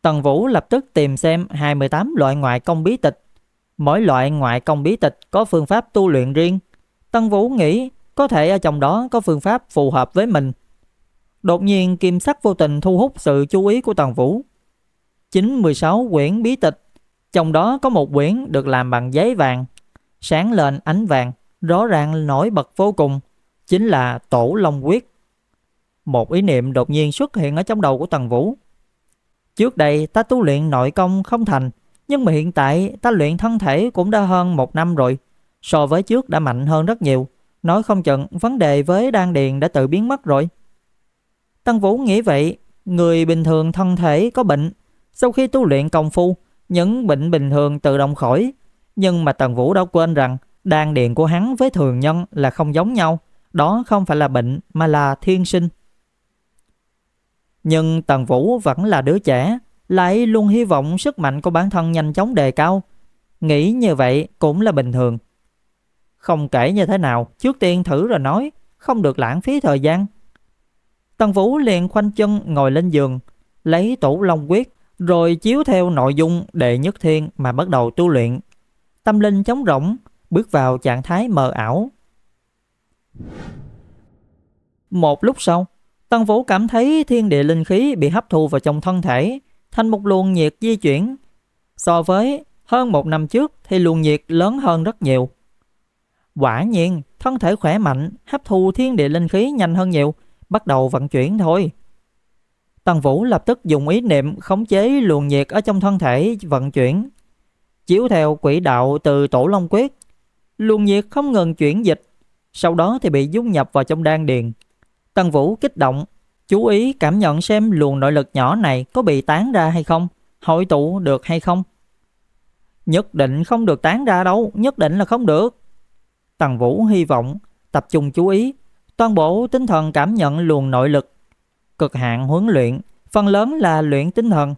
Tần Vũ lập tức tìm xem 28 loại ngoại công bí tịch. Mỗi loại ngoại công bí tịch có phương pháp tu luyện riêng. Tần Vũ nghĩ có thể ở trong đó có phương pháp phù hợp với mình. Đột nhiên kim sắc vô tình thu hút sự chú ý của Tần Vũ chín sáu quyển bí tịch, trong đó có một quyển được làm bằng giấy vàng, sáng lên ánh vàng, rõ ràng nổi bật vô cùng, chính là Tổ Long Quyết. Một ý niệm đột nhiên xuất hiện ở trong đầu của Tần Vũ. Trước đây ta tu luyện nội công không thành, nhưng mà hiện tại ta luyện thân thể cũng đã hơn một năm rồi, so với trước đã mạnh hơn rất nhiều, nói không chừng vấn đề với đan điền đã tự biến mất rồi. Tân Vũ nghĩ vậy, người bình thường thân thể có bệnh sau khi tu luyện công phu, những bệnh bình thường tự động khỏi. Nhưng mà Tần Vũ đã quên rằng đan điện của hắn với thường nhân là không giống nhau. Đó không phải là bệnh mà là thiên sinh. Nhưng Tần Vũ vẫn là đứa trẻ, lại luôn hy vọng sức mạnh của bản thân nhanh chóng đề cao. Nghĩ như vậy cũng là bình thường. Không kể như thế nào, trước tiên thử rồi nói, không được lãng phí thời gian. Tần Vũ liền khoanh chân ngồi lên giường, lấy tủ long quyết rồi chiếu theo nội dung đệ nhất thiên mà bắt đầu tu luyện. Tâm linh chống rỗng, bước vào trạng thái mờ ảo. Một lúc sau, Tân Vũ cảm thấy thiên địa linh khí bị hấp thu vào trong thân thể, thành một luồng nhiệt di chuyển. So với hơn một năm trước thì luồng nhiệt lớn hơn rất nhiều. Quả nhiên, thân thể khỏe mạnh, hấp thu thiên địa linh khí nhanh hơn nhiều, bắt đầu vận chuyển thôi. Tần Vũ lập tức dùng ý niệm khống chế luồng nhiệt ở trong thân thể vận chuyển. Chiếu theo quỹ đạo từ tổ long quyết, luồng nhiệt không ngừng chuyển dịch, sau đó thì bị dung nhập vào trong đan điền. Tần Vũ kích động, chú ý cảm nhận xem luồng nội lực nhỏ này có bị tán ra hay không, hội tụ được hay không. Nhất định không được tán ra đâu, nhất định là không được. Tần Vũ hy vọng, tập trung chú ý, toàn bộ tinh thần cảm nhận luồng nội lực cực hạn huấn luyện, phần lớn là luyện tinh thần.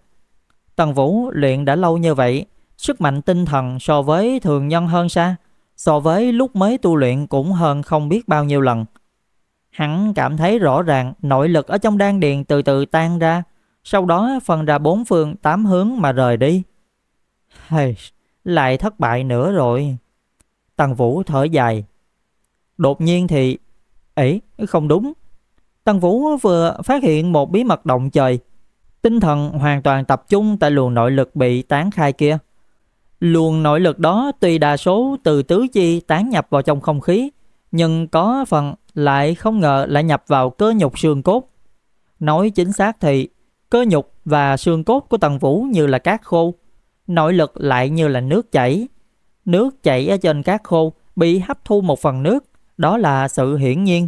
Tần Vũ luyện đã lâu như vậy, sức mạnh tinh thần so với thường nhân hơn xa, so với lúc mới tu luyện cũng hơn không biết bao nhiêu lần. Hắn cảm thấy rõ ràng nội lực ở trong đan điền từ từ tan ra, sau đó phân ra bốn phương tám hướng mà rời đi. Hey, lại thất bại nữa rồi. Tần Vũ thở dài. Đột nhiên thì... ấy không đúng. Tần Vũ vừa phát hiện một bí mật động trời. Tinh thần hoàn toàn tập trung tại luồng nội lực bị tán khai kia. Luồng nội lực đó tuy đa số từ tứ chi tán nhập vào trong không khí, nhưng có phần lại không ngờ lại nhập vào cơ nhục xương cốt. Nói chính xác thì cơ nhục và xương cốt của Tần Vũ như là cát khô, nội lực lại như là nước chảy. Nước chảy ở trên cát khô bị hấp thu một phần nước, đó là sự hiển nhiên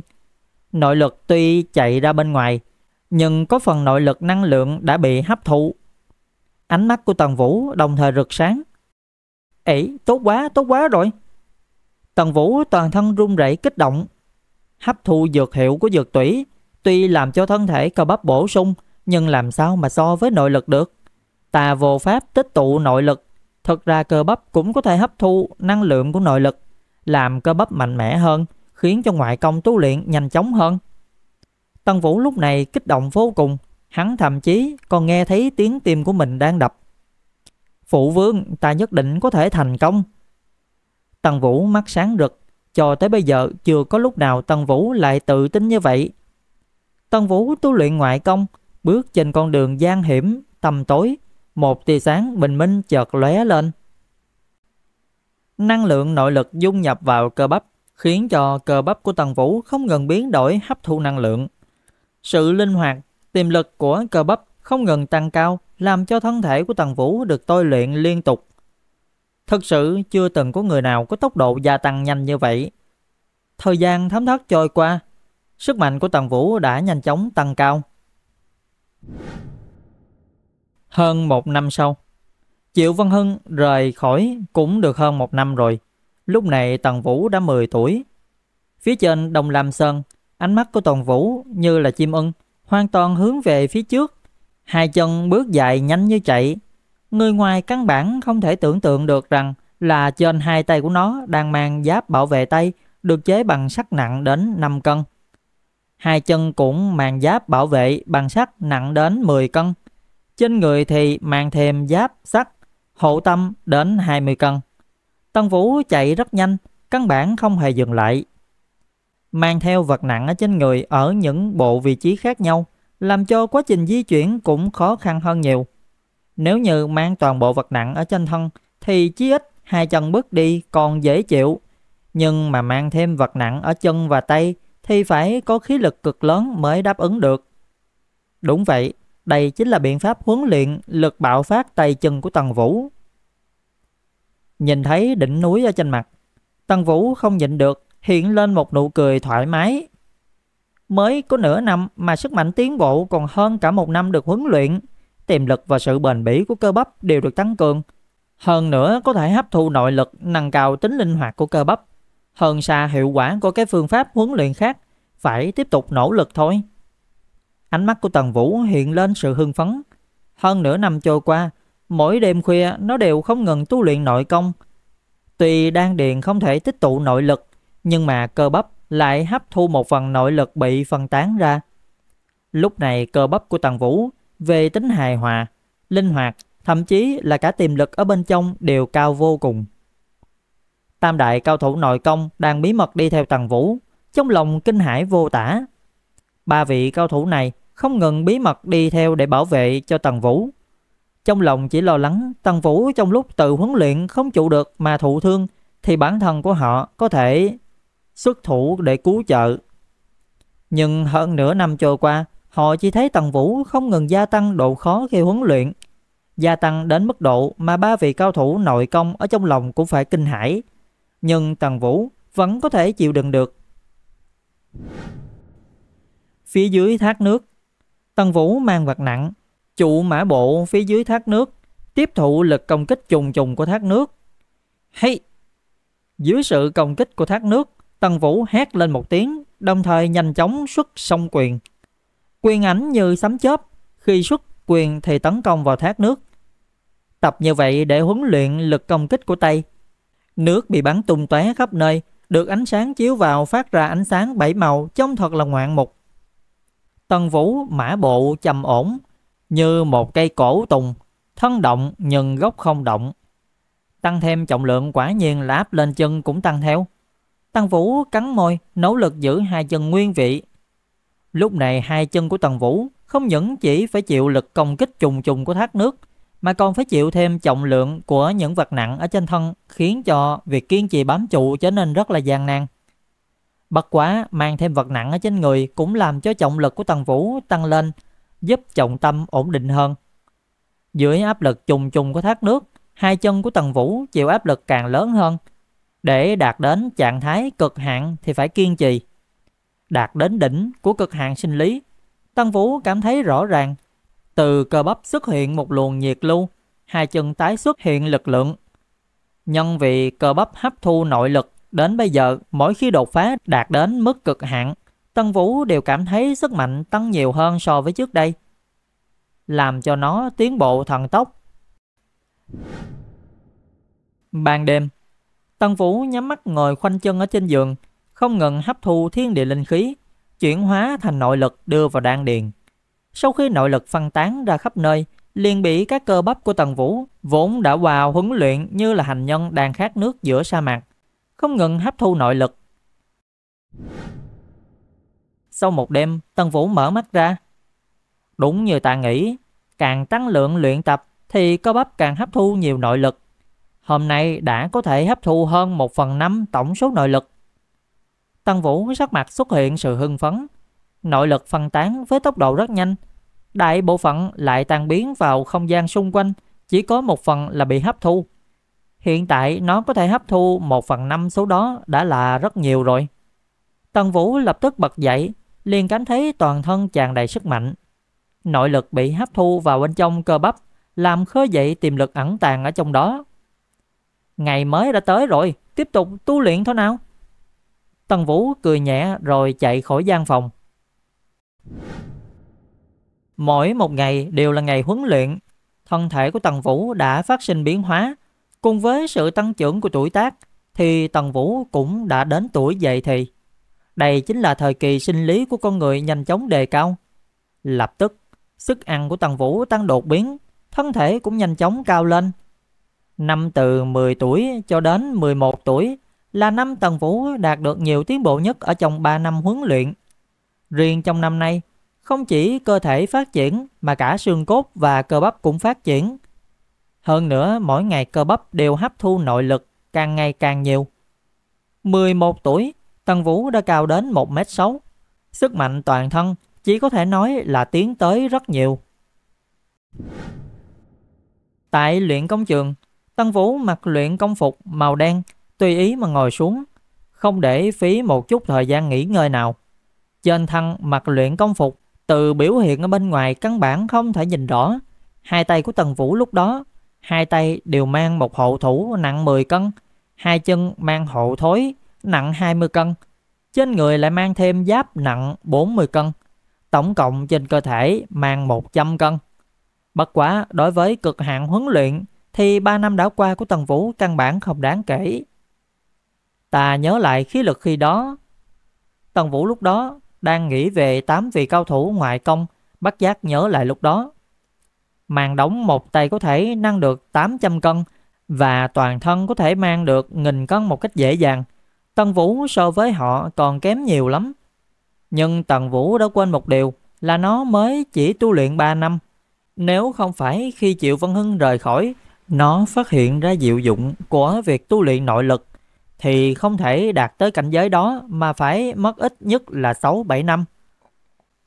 Nội lực tuy chạy ra bên ngoài, nhưng có phần nội lực năng lượng đã bị hấp thụ. Ánh mắt của Tần Vũ đồng thời rực sáng. Ấy, tốt quá, tốt quá rồi. Tần Vũ toàn thân run rẩy kích động. Hấp thụ dược hiệu của dược tủy, tuy làm cho thân thể cơ bắp bổ sung, nhưng làm sao mà so với nội lực được. Tà vô pháp tích tụ nội lực, thật ra cơ bắp cũng có thể hấp thu năng lượng của nội lực, làm cơ bắp mạnh mẽ hơn, khiến cho ngoại công tu luyện nhanh chóng hơn. Tân Vũ lúc này kích động vô cùng, hắn thậm chí còn nghe thấy tiếng tim của mình đang đập. Phụ vương, ta nhất định có thể thành công. Tân Vũ mắt sáng rực, cho tới bây giờ chưa có lúc nào Tân Vũ lại tự tin như vậy. Tân Vũ tu luyện ngoại công, bước trên con đường gian hiểm, tầm tối, một tia sáng bình minh chợt lóe lên. Năng lượng nội lực dung nhập vào cơ bắp, khiến cho cơ bắp của Tần Vũ không ngừng biến đổi hấp thụ năng lượng. Sự linh hoạt, tiềm lực của cơ bắp không ngừng tăng cao làm cho thân thể của Tần Vũ được tôi luyện liên tục. Thực sự chưa từng có người nào có tốc độ gia tăng nhanh như vậy. Thời gian thấm thoát trôi qua, sức mạnh của Tần Vũ đã nhanh chóng tăng cao. Hơn một năm sau, Triệu Văn Hưng rời khỏi cũng được hơn một năm rồi. Lúc này Tần Vũ đã 10 tuổi. Phía trên Đồng Lam Sơn, ánh mắt của Tần Vũ như là chim ưng, hoàn toàn hướng về phía trước. Hai chân bước dài nhanh như chạy. Người ngoài căn bản không thể tưởng tượng được rằng là trên hai tay của nó đang mang giáp bảo vệ tay được chế bằng sắt nặng đến 5 cân. Hai chân cũng mang giáp bảo vệ bằng sắt nặng đến 10 cân. Trên người thì mang thêm giáp sắt, hộ tâm đến 20 cân. Tân Vũ chạy rất nhanh, căn bản không hề dừng lại. Mang theo vật nặng ở trên người ở những bộ vị trí khác nhau, làm cho quá trình di chuyển cũng khó khăn hơn nhiều. Nếu như mang toàn bộ vật nặng ở trên thân thì chí ít hai chân bước đi còn dễ chịu, nhưng mà mang thêm vật nặng ở chân và tay thì phải có khí lực cực lớn mới đáp ứng được. Đúng vậy, đây chính là biện pháp huấn luyện lực bạo phát tay chân của Tần Vũ. Nhìn thấy đỉnh núi ở trên mặt, Tần Vũ không nhịn được hiện lên một nụ cười thoải mái. Mới có nửa năm mà sức mạnh tiến bộ còn hơn cả một năm được huấn luyện. Tiềm lực và sự bền bỉ của cơ bắp đều được tăng cường. Hơn nữa có thể hấp thu nội lực nâng cao tính linh hoạt của cơ bắp. Hơn xa hiệu quả của cái phương pháp huấn luyện khác. Phải tiếp tục nỗ lực thôi. Ánh mắt của Tần Vũ hiện lên sự hưng phấn. Hơn nửa năm trôi qua, mỗi đêm khuya nó đều không ngừng tu luyện nội công. Tuy đan điền không thể tích tụ nội lực, nhưng mà cơ bắp lại hấp thu một phần nội lực bị phân tán ra. Lúc này cơ bắp của Tần Vũ về tính hài hòa, linh hoạt, thậm chí là cả tiềm lực ở bên trong đều cao vô cùng. Tam đại cao thủ nội công đang bí mật đi theo Tần Vũ, trong lòng kinh hãi vô tả. Ba vị cao thủ này không ngừng bí mật đi theo để bảo vệ cho Tần Vũ. Trong lòng chỉ lo lắng Tần Vũ trong lúc tự huấn luyện không chịu được mà thụ thương thì bản thân của họ có thể xuất thủ để cứu trợ. Nhưng hơn nửa năm trôi qua, họ chỉ thấy Tần Vũ không ngừng gia tăng độ khó khi huấn luyện. Gia tăng đến mức độ mà ba vị cao thủ nội công ở trong lòng cũng phải kinh hãi. Nhưng Tần Vũ vẫn có thể chịu đựng được. Phía dưới thác nước, Tần Vũ mang vật nặng, trụ mã bộ phía dưới thác nước, tiếp thụ lực công kích trùng trùng của thác nước. Hay! Dưới sự công kích của thác nước, Tần Vũ hét lên một tiếng, đồng thời nhanh chóng xuất song quyền. Quyền ảnh như sấm chớp, khi xuất quyền thì tấn công vào thác nước. Tập như vậy để huấn luyện lực công kích của tay. Nước bị bắn tung tóe khắp nơi, được ánh sáng chiếu vào phát ra ánh sáng bảy màu trông thật là ngoạn mục. Tần Vũ mã bộ trầm ổn, như một cây cổ tùng, thân động nhưng gốc không động. Tăng thêm trọng lượng quả nhiên là áp lên chân cũng tăng theo. Tăng Vũ cắn môi, nỗ lực giữ hai chân nguyên vị. Lúc này hai chân của Tăng Vũ không những chỉ phải chịu lực công kích trùng trùng của thác nước, mà còn phải chịu thêm trọng lượng của những vật nặng ở trên thân, khiến cho việc kiên trì bám trụ trở nên rất là gian nan. Bất quá, mang thêm vật nặng ở trên người cũng làm cho trọng lực của Tần Vũ tăng lên, giúp trọng tâm ổn định hơn. Dưới áp lực trùng trùng của thác nước, hai chân của Tần Vũ chịu áp lực càng lớn hơn. Để đạt đến trạng thái cực hạn thì phải kiên trì. Đạt đến đỉnh của cực hạn sinh lý, Tần Vũ cảm thấy rõ ràng, từ cơ bắp xuất hiện một luồng nhiệt lưu, hai chân tái xuất hiện lực lượng. Nhân vì cơ bắp hấp thu nội lực đến bây giờ mỗi khi đột phá đạt đến mức cực hạn Tân Vũ đều cảm thấy sức mạnh tăng nhiều hơn so với trước đây, làm cho nó tiến bộ thần tốc. Ban đêm, Tân Vũ nhắm mắt ngồi khoanh chân ở trên giường, không ngừng hấp thu thiên địa linh khí, chuyển hóa thành nội lực đưa vào đan điền. Sau khi nội lực phân tán ra khắp nơi, liền bị các cơ bắp của Tần Vũ vốn đã vào huấn luyện như là hành nhân đang khát nước giữa sa mạc, không ngừng hấp thu nội lực. Sau một đêm, Tần Vũ mở mắt ra. Đúng như ta nghĩ, càng tăng lượng luyện tập thì cơ bắp càng hấp thu nhiều nội lực. Hôm nay đã có thể hấp thu hơn một phần năm tổng số nội lực. Tăng Vũ sắc mặt xuất hiện sự hưng phấn. Nội lực phân tán với tốc độ rất nhanh. Đại bộ phận lại tan biến vào không gian xung quanh, chỉ có một phần là bị hấp thu. Hiện tại nó có thể hấp thu một phần năm số đó đã là rất nhiều rồi. Tăng Vũ lập tức bật dậy, liền cảm thấy toàn thân tràn đầy sức mạnh. Nội lực bị hấp thu vào bên trong cơ bắp, làm khơi dậy tiềm lực ẩn tàng ở trong đó. Ngày mới đã tới rồi, tiếp tục tu luyện thôi nào. Tần Vũ cười nhẹ rồi chạy khỏi gian phòng. Mỗi một ngày đều là ngày huấn luyện. Thân thể của Tần Vũ đã phát sinh biến hóa. Cùng với sự tăng trưởng của tuổi tác, thì Tần Vũ cũng đã đến tuổi dậy thì. Đây chính là thời kỳ sinh lý của con người nhanh chóng đề cao. Lập tức, sức ăn của Tần Vũ tăng đột biến, thân thể cũng nhanh chóng cao lên. Năm từ 10 tuổi cho đến 11 tuổi là năm Tần Vũ đạt được nhiều tiến bộ nhất ở trong 3 năm huấn luyện. Riêng trong năm nay, không chỉ cơ thể phát triển mà cả xương cốt và cơ bắp cũng phát triển. Hơn nữa, mỗi ngày cơ bắp đều hấp thu nội lực càng ngày càng nhiều. 11 tuổi, Tần Vũ đã cao đến 1m6. Sức mạnh toàn thân chỉ có thể nói là tiến tới rất nhiều. Tại luyện công trường, Tân Vũ mặc luyện công phục màu đen, tùy ý mà ngồi xuống, không để phí một chút thời gian nghỉ ngơi nào. Trên thân mặc luyện công phục, từ biểu hiện ở bên ngoài căn bản không thể nhìn rõ. Hai tay của Tần Vũ lúc đó, hai tay đều mang một hộ thủ nặng 10 cân, hai chân mang hộ thối nặng 20 cân. Trên người lại mang thêm giáp nặng 40 cân. Tổng cộng trên cơ thể mang 100 cân. Bất quá đối với cực hạn huấn luyện thì 3 năm đã qua của Tần Vũ căn bản không đáng kể. Ta nhớ lại khí lực khi đó. Tần Vũ lúc đó đang nghĩ về 8 vị cao thủ ngoại công, bắt giác nhớ lại lúc đó. Màn đóng một tay có thể nâng được 800 cân và toàn thân có thể mang được nghìn cân một cách dễ dàng. Tần Vũ so với họ còn kém nhiều lắm. Nhưng Tần Vũ đã quên một điều là nó mới chỉ tu luyện 3 năm. Nếu không phải khi Triệu Văn Hưng rời khỏi, nó phát hiện ra diệu dụng của việc tu luyện nội lực, thì không thể đạt tới cảnh giới đó mà phải mất ít nhất là 6-7 năm.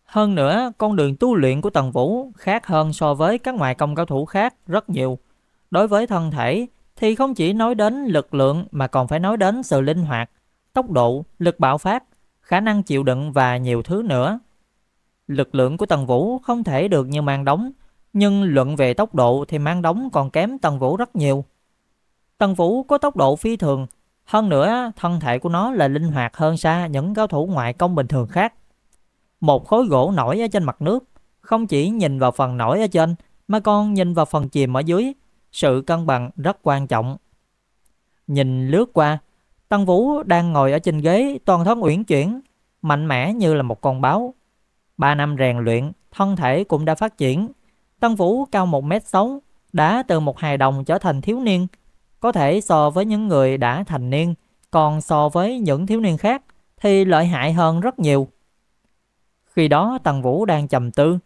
Hơn nữa, con đường tu luyện của Tần Vũ khác hơn so với các ngoại công cao thủ khác rất nhiều. Đối với thân thể thì không chỉ nói đến lực lượng mà còn phải nói đến sự linh hoạt, tốc độ, lực bạo phát, khả năng chịu đựng và nhiều thứ nữa. Lực lượng của Tần Vũ không thể được như mang đóng, nhưng luận về tốc độ thì mang đóng còn kém Tần Vũ rất nhiều. Tần Vũ có tốc độ phi thường, hơn nữa thân thể của nó là linh hoạt hơn xa những cao thủ ngoại công bình thường khác. Một khối gỗ nổi ở trên mặt nước, không chỉ nhìn vào phần nổi ở trên mà còn nhìn vào phần chìm ở dưới, sự cân bằng rất quan trọng. Nhìn lướt qua, Tăng Vũ đang ngồi ở trên ghế toàn thân uyển chuyển, mạnh mẽ như là một con báo. Ba năm rèn luyện, thân thể cũng đã phát triển. Tăng Vũ cao 1 mét 6 đã từ một hài đồng trở thành thiếu niên, có thể so với những người đã thành niên, còn so với những thiếu niên khác thì lợi hại hơn rất nhiều. Khi đó Tăng Vũ đang trầm tư.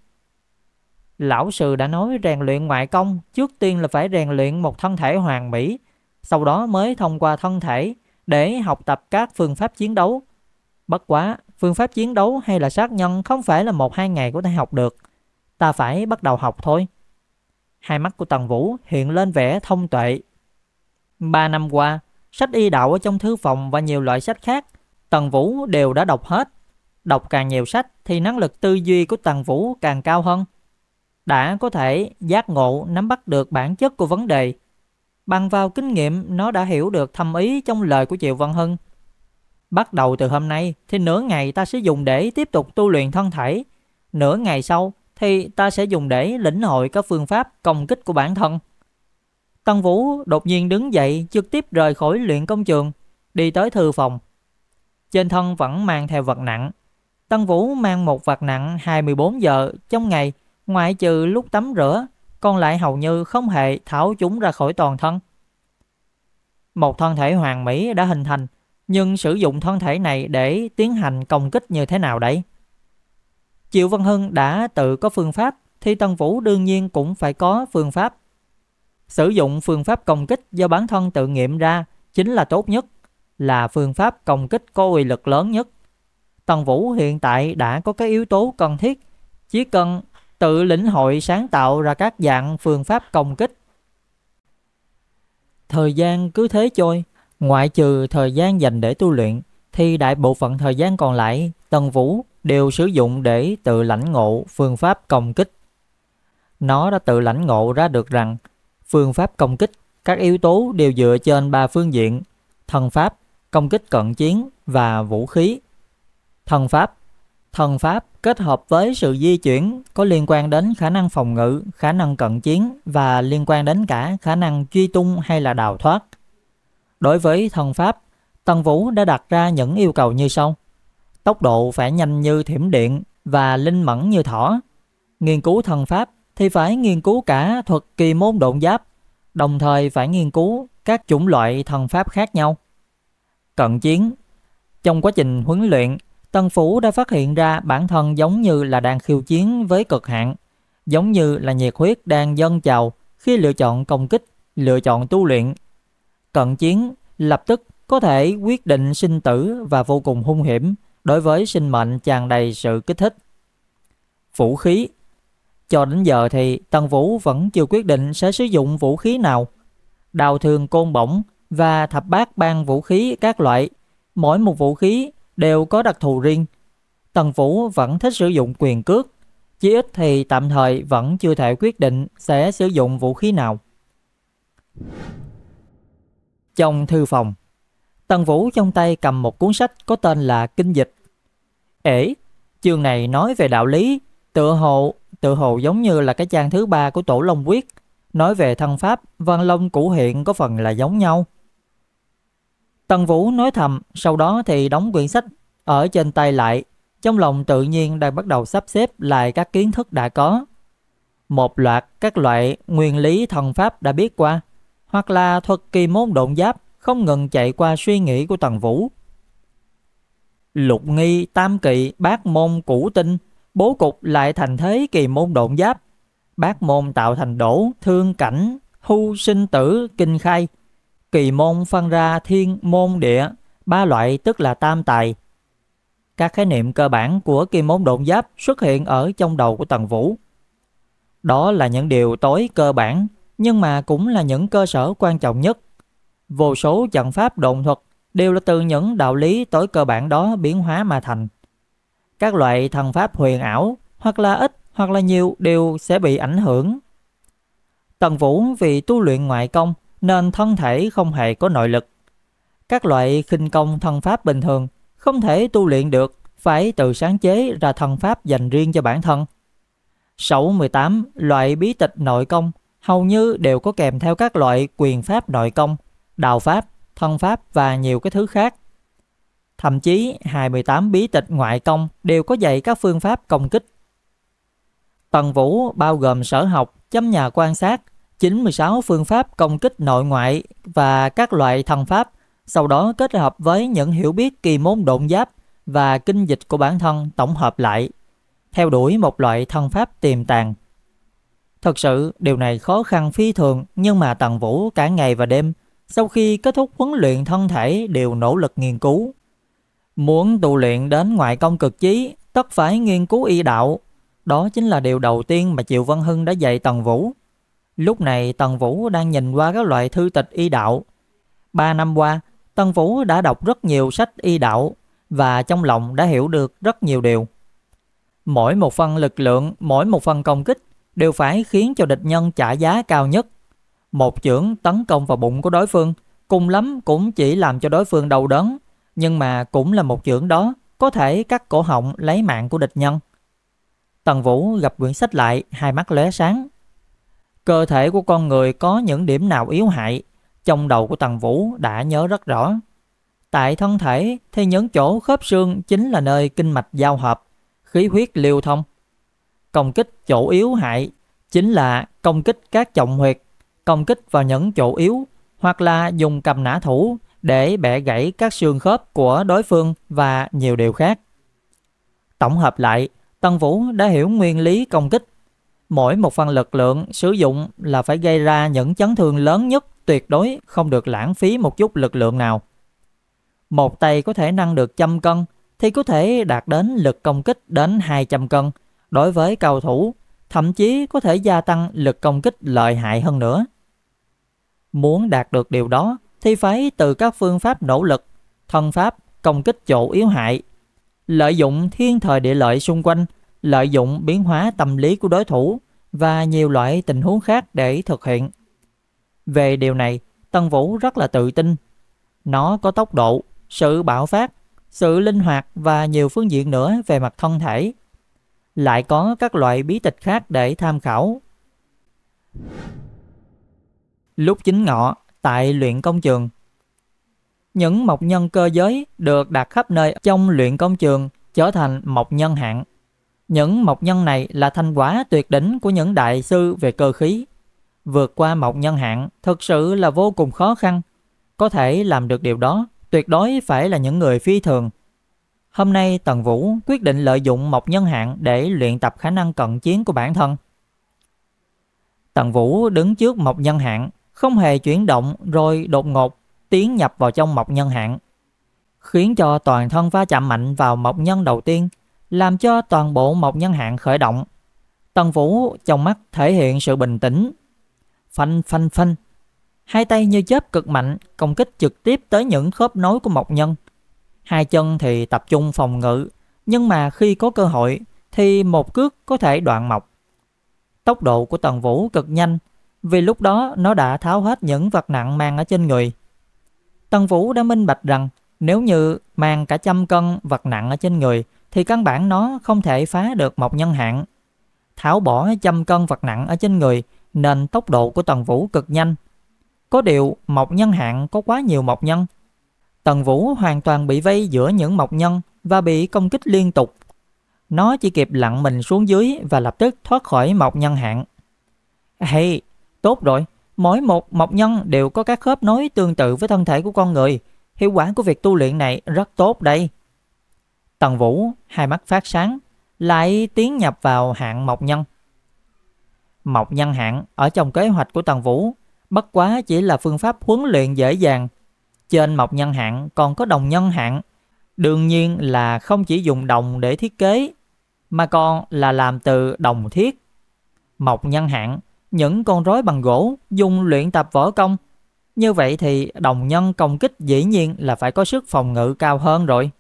Lão sư đã nói rèn luyện ngoại công, trước tiên là phải rèn luyện một thân thể hoàn mỹ, sau đó mới thông qua thân thể để học tập các phương pháp chiến đấu. Bất quá, phương pháp chiến đấu hay là sát nhân không phải là một hai ngày có thể học được. Ta phải bắt đầu học thôi. Hai mắt của Tần Vũ hiện lên vẻ thông tuệ. Ba năm qua, sách y đạo ở trong thư phòng và nhiều loại sách khác, Tần Vũ đều đã đọc hết. Đọc càng nhiều sách thì năng lực tư duy của Tần Vũ càng cao hơn. Đã có thể giác ngộ nắm bắt được bản chất của vấn đề, Bằng vào kinh nghiệm, nó đã hiểu được thâm ý trong lời của Triệu Văn Hưng. Bắt đầu từ hôm nay thì nửa ngày ta sẽ dùng để tiếp tục tu luyện thân thể. Nửa ngày sau thì ta sẽ dùng để lĩnh hội các phương pháp công kích của bản thân. Tân Vũ đột nhiên đứng dậy trực tiếp rời khỏi luyện công trường, đi tới thư phòng. Trên thân vẫn mang theo vật nặng. Tân Vũ mang một vật nặng 24 giờ trong ngày, ngoại trừ lúc tắm rửa còn lại hầu như không hề tháo chúng ra khỏi toàn thân. Một thân thể hoàn mỹ đã hình thành, nhưng sử dụng thân thể này để tiến hành công kích như thế nào đấy? Triệu Văn Hưng đã tự có phương pháp, thì Tân Vũ đương nhiên cũng phải có phương pháp. Sử dụng phương pháp công kích do bản thân tự nghiệm ra chính là tốt nhất, là phương pháp công kích có uy lực lớn nhất. Tần Vũ hiện tại đã có cái yếu tố cần thiết, chỉ cần tự lĩnh hội sáng tạo ra các dạng phương pháp công kích. Thời gian cứ thế trôi, ngoại trừ thời gian dành để tu luyện, thì đại bộ phận thời gian còn lại, Tần Vũ đều sử dụng để tự lãnh ngộ phương pháp công kích. Nó đã tự lãnh ngộ ra được rằng, phương pháp công kích, các yếu tố đều dựa trên ba phương diện, thần pháp, công kích cận chiến và vũ khí. Thần pháp Thần pháp kết hợp với sự di chuyển có liên quan đến khả năng phòng ngự, khả năng cận chiến và liên quan đến cả khả năng truy tung hay là đào thoát. Đối với thần pháp, Tần Vũ đã đặt ra những yêu cầu như sau. Tốc độ phải nhanh như thiểm điện và linh mẫn như thỏ. Nghiên cứu thần pháp thì phải nghiên cứu cả thuật kỳ môn độn giáp, đồng thời phải nghiên cứu các chủng loại thần pháp khác nhau. Cận chiến Trong quá trình huấn luyện, Tần Phủ đã phát hiện ra bản thân giống như là đang khiêu chiến với cực hạn, giống như là nhiệt huyết đang dâng trào khi lựa chọn công kích, lựa chọn tu luyện. Cận chiến lập tức có thể quyết định sinh tử và vô cùng hung hiểm đối với sinh mệnh tràn đầy sự kích thích. Vũ khí Cho đến giờ thì Tần Vũ vẫn chưa quyết định sẽ sử dụng vũ khí nào. Đào thường côn bổng và thập bát ban vũ khí các loại. Mỗi một vũ khí đều có đặc thù riêng. Tần Vũ vẫn thích sử dụng quyền cước, chí ít thì tạm thời vẫn chưa thể quyết định sẽ sử dụng vũ khí nào. Trong thư phòng, Tần Vũ trong tay cầm một cuốn sách có tên là Kinh Dịch. Ể, chương này nói về đạo lý, tựa hồ, tự hồ giống như là cái trang thứ ba của Tổ Long Quyết, nói về thân pháp, Văn Long Củ Hiện có phần là giống nhau. Tần Vũ nói thầm, sau đó thì đóng quyển sách ở trên tay lại. Trong lòng tự nhiên đang bắt đầu sắp xếp lại các kiến thức đã có. Một loạt các loại nguyên lý thần pháp đã biết qua, hoặc là thuật kỳ môn độn giáp không ngừng chạy qua suy nghĩ của Tần Vũ. Lục nghi, tam kỵ, bát môn, củ tinh, bố cục lại thành thế kỳ môn độn giáp. Bát môn tạo thành đổ, thương cảnh, hưu sinh tử, kinh khai, kỳ môn phân ra thiên môn địa, ba loại tức là tam tài. Các khái niệm cơ bản của kỳ môn độn giáp xuất hiện ở trong đầu của Tần Vũ. Đó là những điều tối cơ bản, nhưng mà cũng là những cơ sở quan trọng nhất. Vô số trận pháp độn thuật đều là từ những đạo lý tối cơ bản đó biến hóa mà thành. Các loại thần pháp huyền ảo, hoặc là ít hoặc là nhiều đều sẽ bị ảnh hưởng. Tần Vũ vì tu luyện ngoại công nên thân thể không hề có nội lực. Các loại khinh công thân pháp bình thường không thể tu luyện được, phải tự sáng chế ra thân pháp dành riêng cho bản thân. Sẩu 18, loại bí tịch nội công hầu như đều có kèm theo các loại quyền pháp nội công, đạo pháp, thân pháp và nhiều cái thứ khác. Thậm chí 28 bí tịch ngoại công đều có dạy các phương pháp công kích. Tần Vũ bao gồm sở học, chấm nhà quan sát, 96 phương pháp công kích nội ngoại và các loại thần pháp, sau đó kết hợp với những hiểu biết kỳ môn độn giáp và kinh dịch của bản thân tổng hợp lại, theo đuổi một loại thân pháp tiềm tàng. Thật sự, điều này khó khăn phi thường nhưng mà Tần Vũ cả ngày và đêm sau khi kết thúc huấn luyện thân thể đều nỗ lực nghiên cứu. Muốn tu luyện đến ngoại công cực chí, tất phải nghiên cứu y đạo. Đó chính là điều đầu tiên mà Triệu Văn Hưng đã dạy Tần Vũ. Lúc này Tần Vũ đang nhìn qua các loại thư tịch y đạo. Ba năm qua, Tần Vũ đã đọc rất nhiều sách y đạo và trong lòng đã hiểu được rất nhiều điều. Mỗi một phần lực lượng, mỗi một phần công kích đều phải khiến cho địch nhân trả giá cao nhất. Một chưởng tấn công vào bụng của đối phương, cùng lắm cũng chỉ làm cho đối phương đau đớn, nhưng mà cũng là một chưởng đó có thể cắt cổ họng lấy mạng của địch nhân. Tần Vũ gặp quyển sách lại, hai mắt lóe sáng, Cơ thể của con người có những điểm nào yếu hại, trong đầu của Tần Vũ đã nhớ rất rõ. Tại thân thể thì những chỗ khớp xương chính là nơi kinh mạch giao hợp, khí huyết lưu thông. Công kích chỗ yếu hại chính là công kích các trọng huyệt, công kích vào những chỗ yếu hoặc là dùng cầm nã thủ để bẻ gãy các xương khớp của đối phương và nhiều điều khác. Tổng hợp lại, Tân Vũ đã hiểu nguyên lý công kích Mỗi một phần lực lượng sử dụng là phải gây ra những chấn thương lớn nhất tuyệt đối không được lãng phí một chút lực lượng nào. Một tay có thể nâng được trăm cân thì có thể đạt đến lực công kích đến 200 cân đối với cầu thủ, thậm chí có thể gia tăng lực công kích lợi hại hơn nữa. Muốn đạt được điều đó thì phải từ các phương pháp nỗ lực, thân pháp, công kích chỗ yếu hại, lợi dụng thiên thời địa lợi xung quanh lợi dụng biến hóa tâm lý của đối thủ và nhiều loại tình huống khác để thực hiện. Về điều này, Tân Vũ rất là tự tin. Nó có tốc độ, sự bạo phát, sự linh hoạt và nhiều phương diện nữa về mặt thân thể. Lại có các loại bí tịch khác để tham khảo. Lúc chính ngọ, tại luyện công trường, những mộc nhân cơ giới được đặt khắp nơi trong luyện công trường trở thành mộc nhân hạng những mộc nhân này là thanh quả tuyệt đỉnh của những đại sư về cơ khí. Vượt qua mộc nhân hạng thực sự là vô cùng khó khăn. Có thể làm được điều đó, tuyệt đối phải là những người phi thường. Hôm nay Tần Vũ quyết định lợi dụng mộc nhân hạng để luyện tập khả năng cận chiến của bản thân. Tần Vũ đứng trước mộc nhân hạng, không hề chuyển động rồi đột ngột tiến nhập vào trong mộc nhân hạng, khiến cho toàn thân va chạm mạnh vào mộc nhân đầu tiên làm cho toàn bộ mộc nhân hạn khởi động. Tần Vũ trong mắt thể hiện sự bình tĩnh. Phanh phanh phanh. Hai tay như chớp cực mạnh công kích trực tiếp tới những khớp nối của Mộc Nhân. Hai chân thì tập trung phòng ngự, nhưng mà khi có cơ hội thì một cước có thể đoạn mộc. Tốc độ của Tần Vũ cực nhanh, vì lúc đó nó đã tháo hết những vật nặng mang ở trên người. Tần Vũ đã minh bạch rằng nếu như mang cả trăm cân vật nặng ở trên người thì căn bản nó không thể phá được một nhân hạn. Tháo bỏ trăm cân vật nặng ở trên người nên tốc độ của Tần Vũ cực nhanh. Có điều một nhân hạn có quá nhiều mộc nhân. Tần Vũ hoàn toàn bị vây giữa những mộc nhân và bị công kích liên tục. Nó chỉ kịp lặn mình xuống dưới và lập tức thoát khỏi mộc nhân hạn. Hay, tốt rồi, mỗi một mộc nhân đều có các khớp nối tương tự với thân thể của con người. Hiệu quả của việc tu luyện này rất tốt đây. Tần Vũ, hai mắt phát sáng, lại tiến nhập vào hạng Mộc Nhân. Mộc Nhân hạng ở trong kế hoạch của Tần Vũ, bất quá chỉ là phương pháp huấn luyện dễ dàng. Trên Mộc Nhân hạng còn có đồng nhân hạng. Đương nhiên là không chỉ dùng đồng để thiết kế, mà còn là làm từ đồng thiết. Mộc Nhân hạng, những con rối bằng gỗ dùng luyện tập võ công. Như vậy thì đồng nhân công kích dĩ nhiên là phải có sức phòng ngự cao hơn rồi.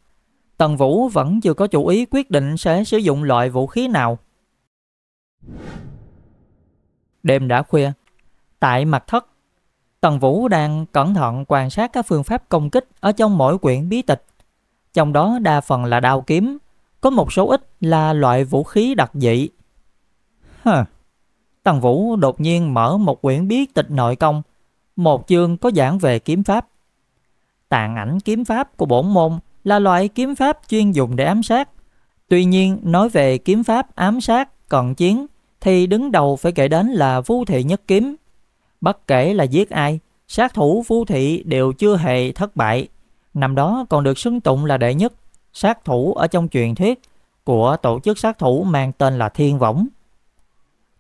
Tần Vũ vẫn chưa có chủ ý quyết định sẽ sử dụng loại vũ khí nào. Đêm đã khuya, tại mặt thất, Tần Vũ đang cẩn thận quan sát các phương pháp công kích ở trong mỗi quyển bí tịch. Trong đó đa phần là đao kiếm, có một số ít là loại vũ khí đặc dị. Huh. Tần Vũ đột nhiên mở một quyển bí tịch nội công, một chương có giảng về kiếm pháp. Tàn ảnh kiếm pháp của bổn môn là loại kiếm pháp chuyên dùng để ám sát. Tuy nhiên, nói về kiếm pháp ám sát, cận chiến, thì đứng đầu phải kể đến là Vu Thị Nhất Kiếm. Bất kể là giết ai, sát thủ Vu Thị đều chưa hề thất bại. Năm đó còn được xưng tụng là đệ nhất, sát thủ ở trong truyền thuyết của tổ chức sát thủ mang tên là Thiên Võng.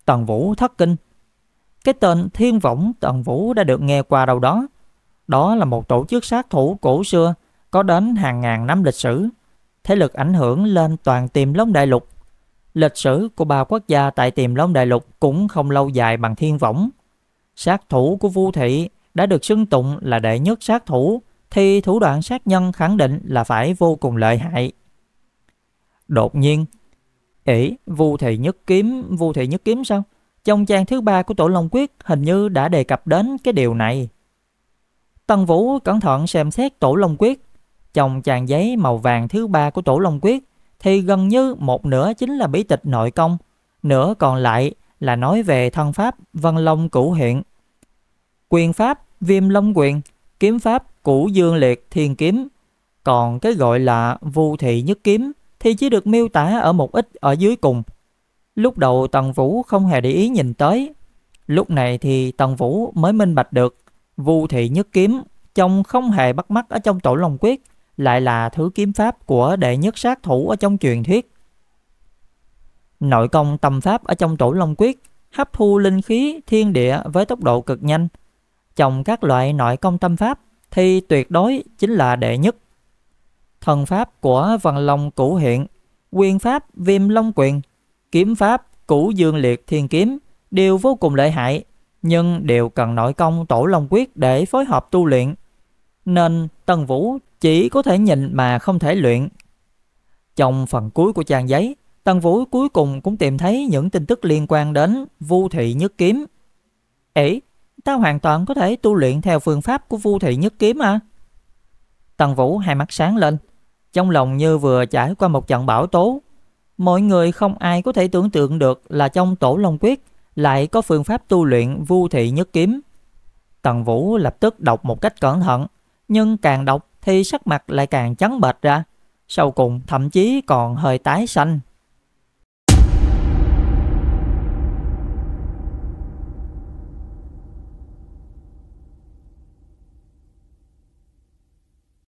Tần Vũ thất kinh. Cái tên Thiên Võng Tần Vũ đã được nghe qua đâu đó. Đó là một tổ chức sát thủ cổ xưa có đến hàng ngàn năm lịch sử, thế lực ảnh hưởng lên toàn tiềm long đại lục. Lịch sử của ba quốc gia tại tiềm long đại lục cũng không lâu dài bằng thiên võng. Sát thủ của Vu Thị đã được xưng tụng là đệ nhất sát thủ, thì thủ đoạn sát nhân khẳng định là phải vô cùng lợi hại. Đột nhiên, ỷ Vu Thị Nhất Kiếm, Vu Thị Nhất Kiếm sao? Trong trang thứ ba của Tổ Long Quyết hình như đã đề cập đến cái điều này. Tần Vũ cẩn thận xem xét Tổ Long Quyết, trong chàng giấy màu vàng thứ ba của tổ Long Quyết thì gần như một nửa chính là bí tịch nội công, nửa còn lại là nói về thân pháp Vân Long Cửu Hiện. Quyền pháp Viêm Long Quyền, kiếm pháp Cửu Dương Liệt Thiên Kiếm, còn cái gọi là Vu Thị Nhất Kiếm thì chỉ được miêu tả ở một ít ở dưới cùng. Lúc đầu Tần Vũ không hề để ý nhìn tới, lúc này thì Tần Vũ mới minh bạch được Vu Thị Nhất Kiếm trông không hề bắt mắt ở trong tổ Long Quyết lại là thứ kiếm pháp của đệ nhất sát thủ ở trong truyền thuyết. Nội công tâm pháp ở trong tổ Long Quyết hấp thu linh khí thiên địa với tốc độ cực nhanh. Trong các loại nội công tâm pháp thì tuyệt đối chính là đệ nhất. Thần pháp của Văn Long Cửu Hiện, quyền pháp Viêm Long Quyền, kiếm pháp Cửu Dương Liệt Thiên Kiếm đều vô cùng lợi hại, nhưng đều cần nội công tổ Long Quyết để phối hợp tu luyện. Nên tần Vũ chỉ có thể nhìn mà không thể luyện. Trong phần cuối của trang giấy, Tần Vũ cuối cùng cũng tìm thấy những tin tức liên quan đến Vu Thị Nhất Kiếm. Ê, ta hoàn toàn có thể tu luyện theo phương pháp của Vu Thị Nhất Kiếm à? Tần Vũ hai mắt sáng lên, trong lòng như vừa trải qua một trận bão tố. Mọi người không ai có thể tưởng tượng được là trong Tổ Long Quyết lại có phương pháp tu luyện Vu Thị Nhất Kiếm. Tần Vũ lập tức đọc một cách cẩn thận, nhưng càng đọc thì sắc mặt lại càng trắng bệch ra, sau cùng thậm chí còn hơi tái xanh.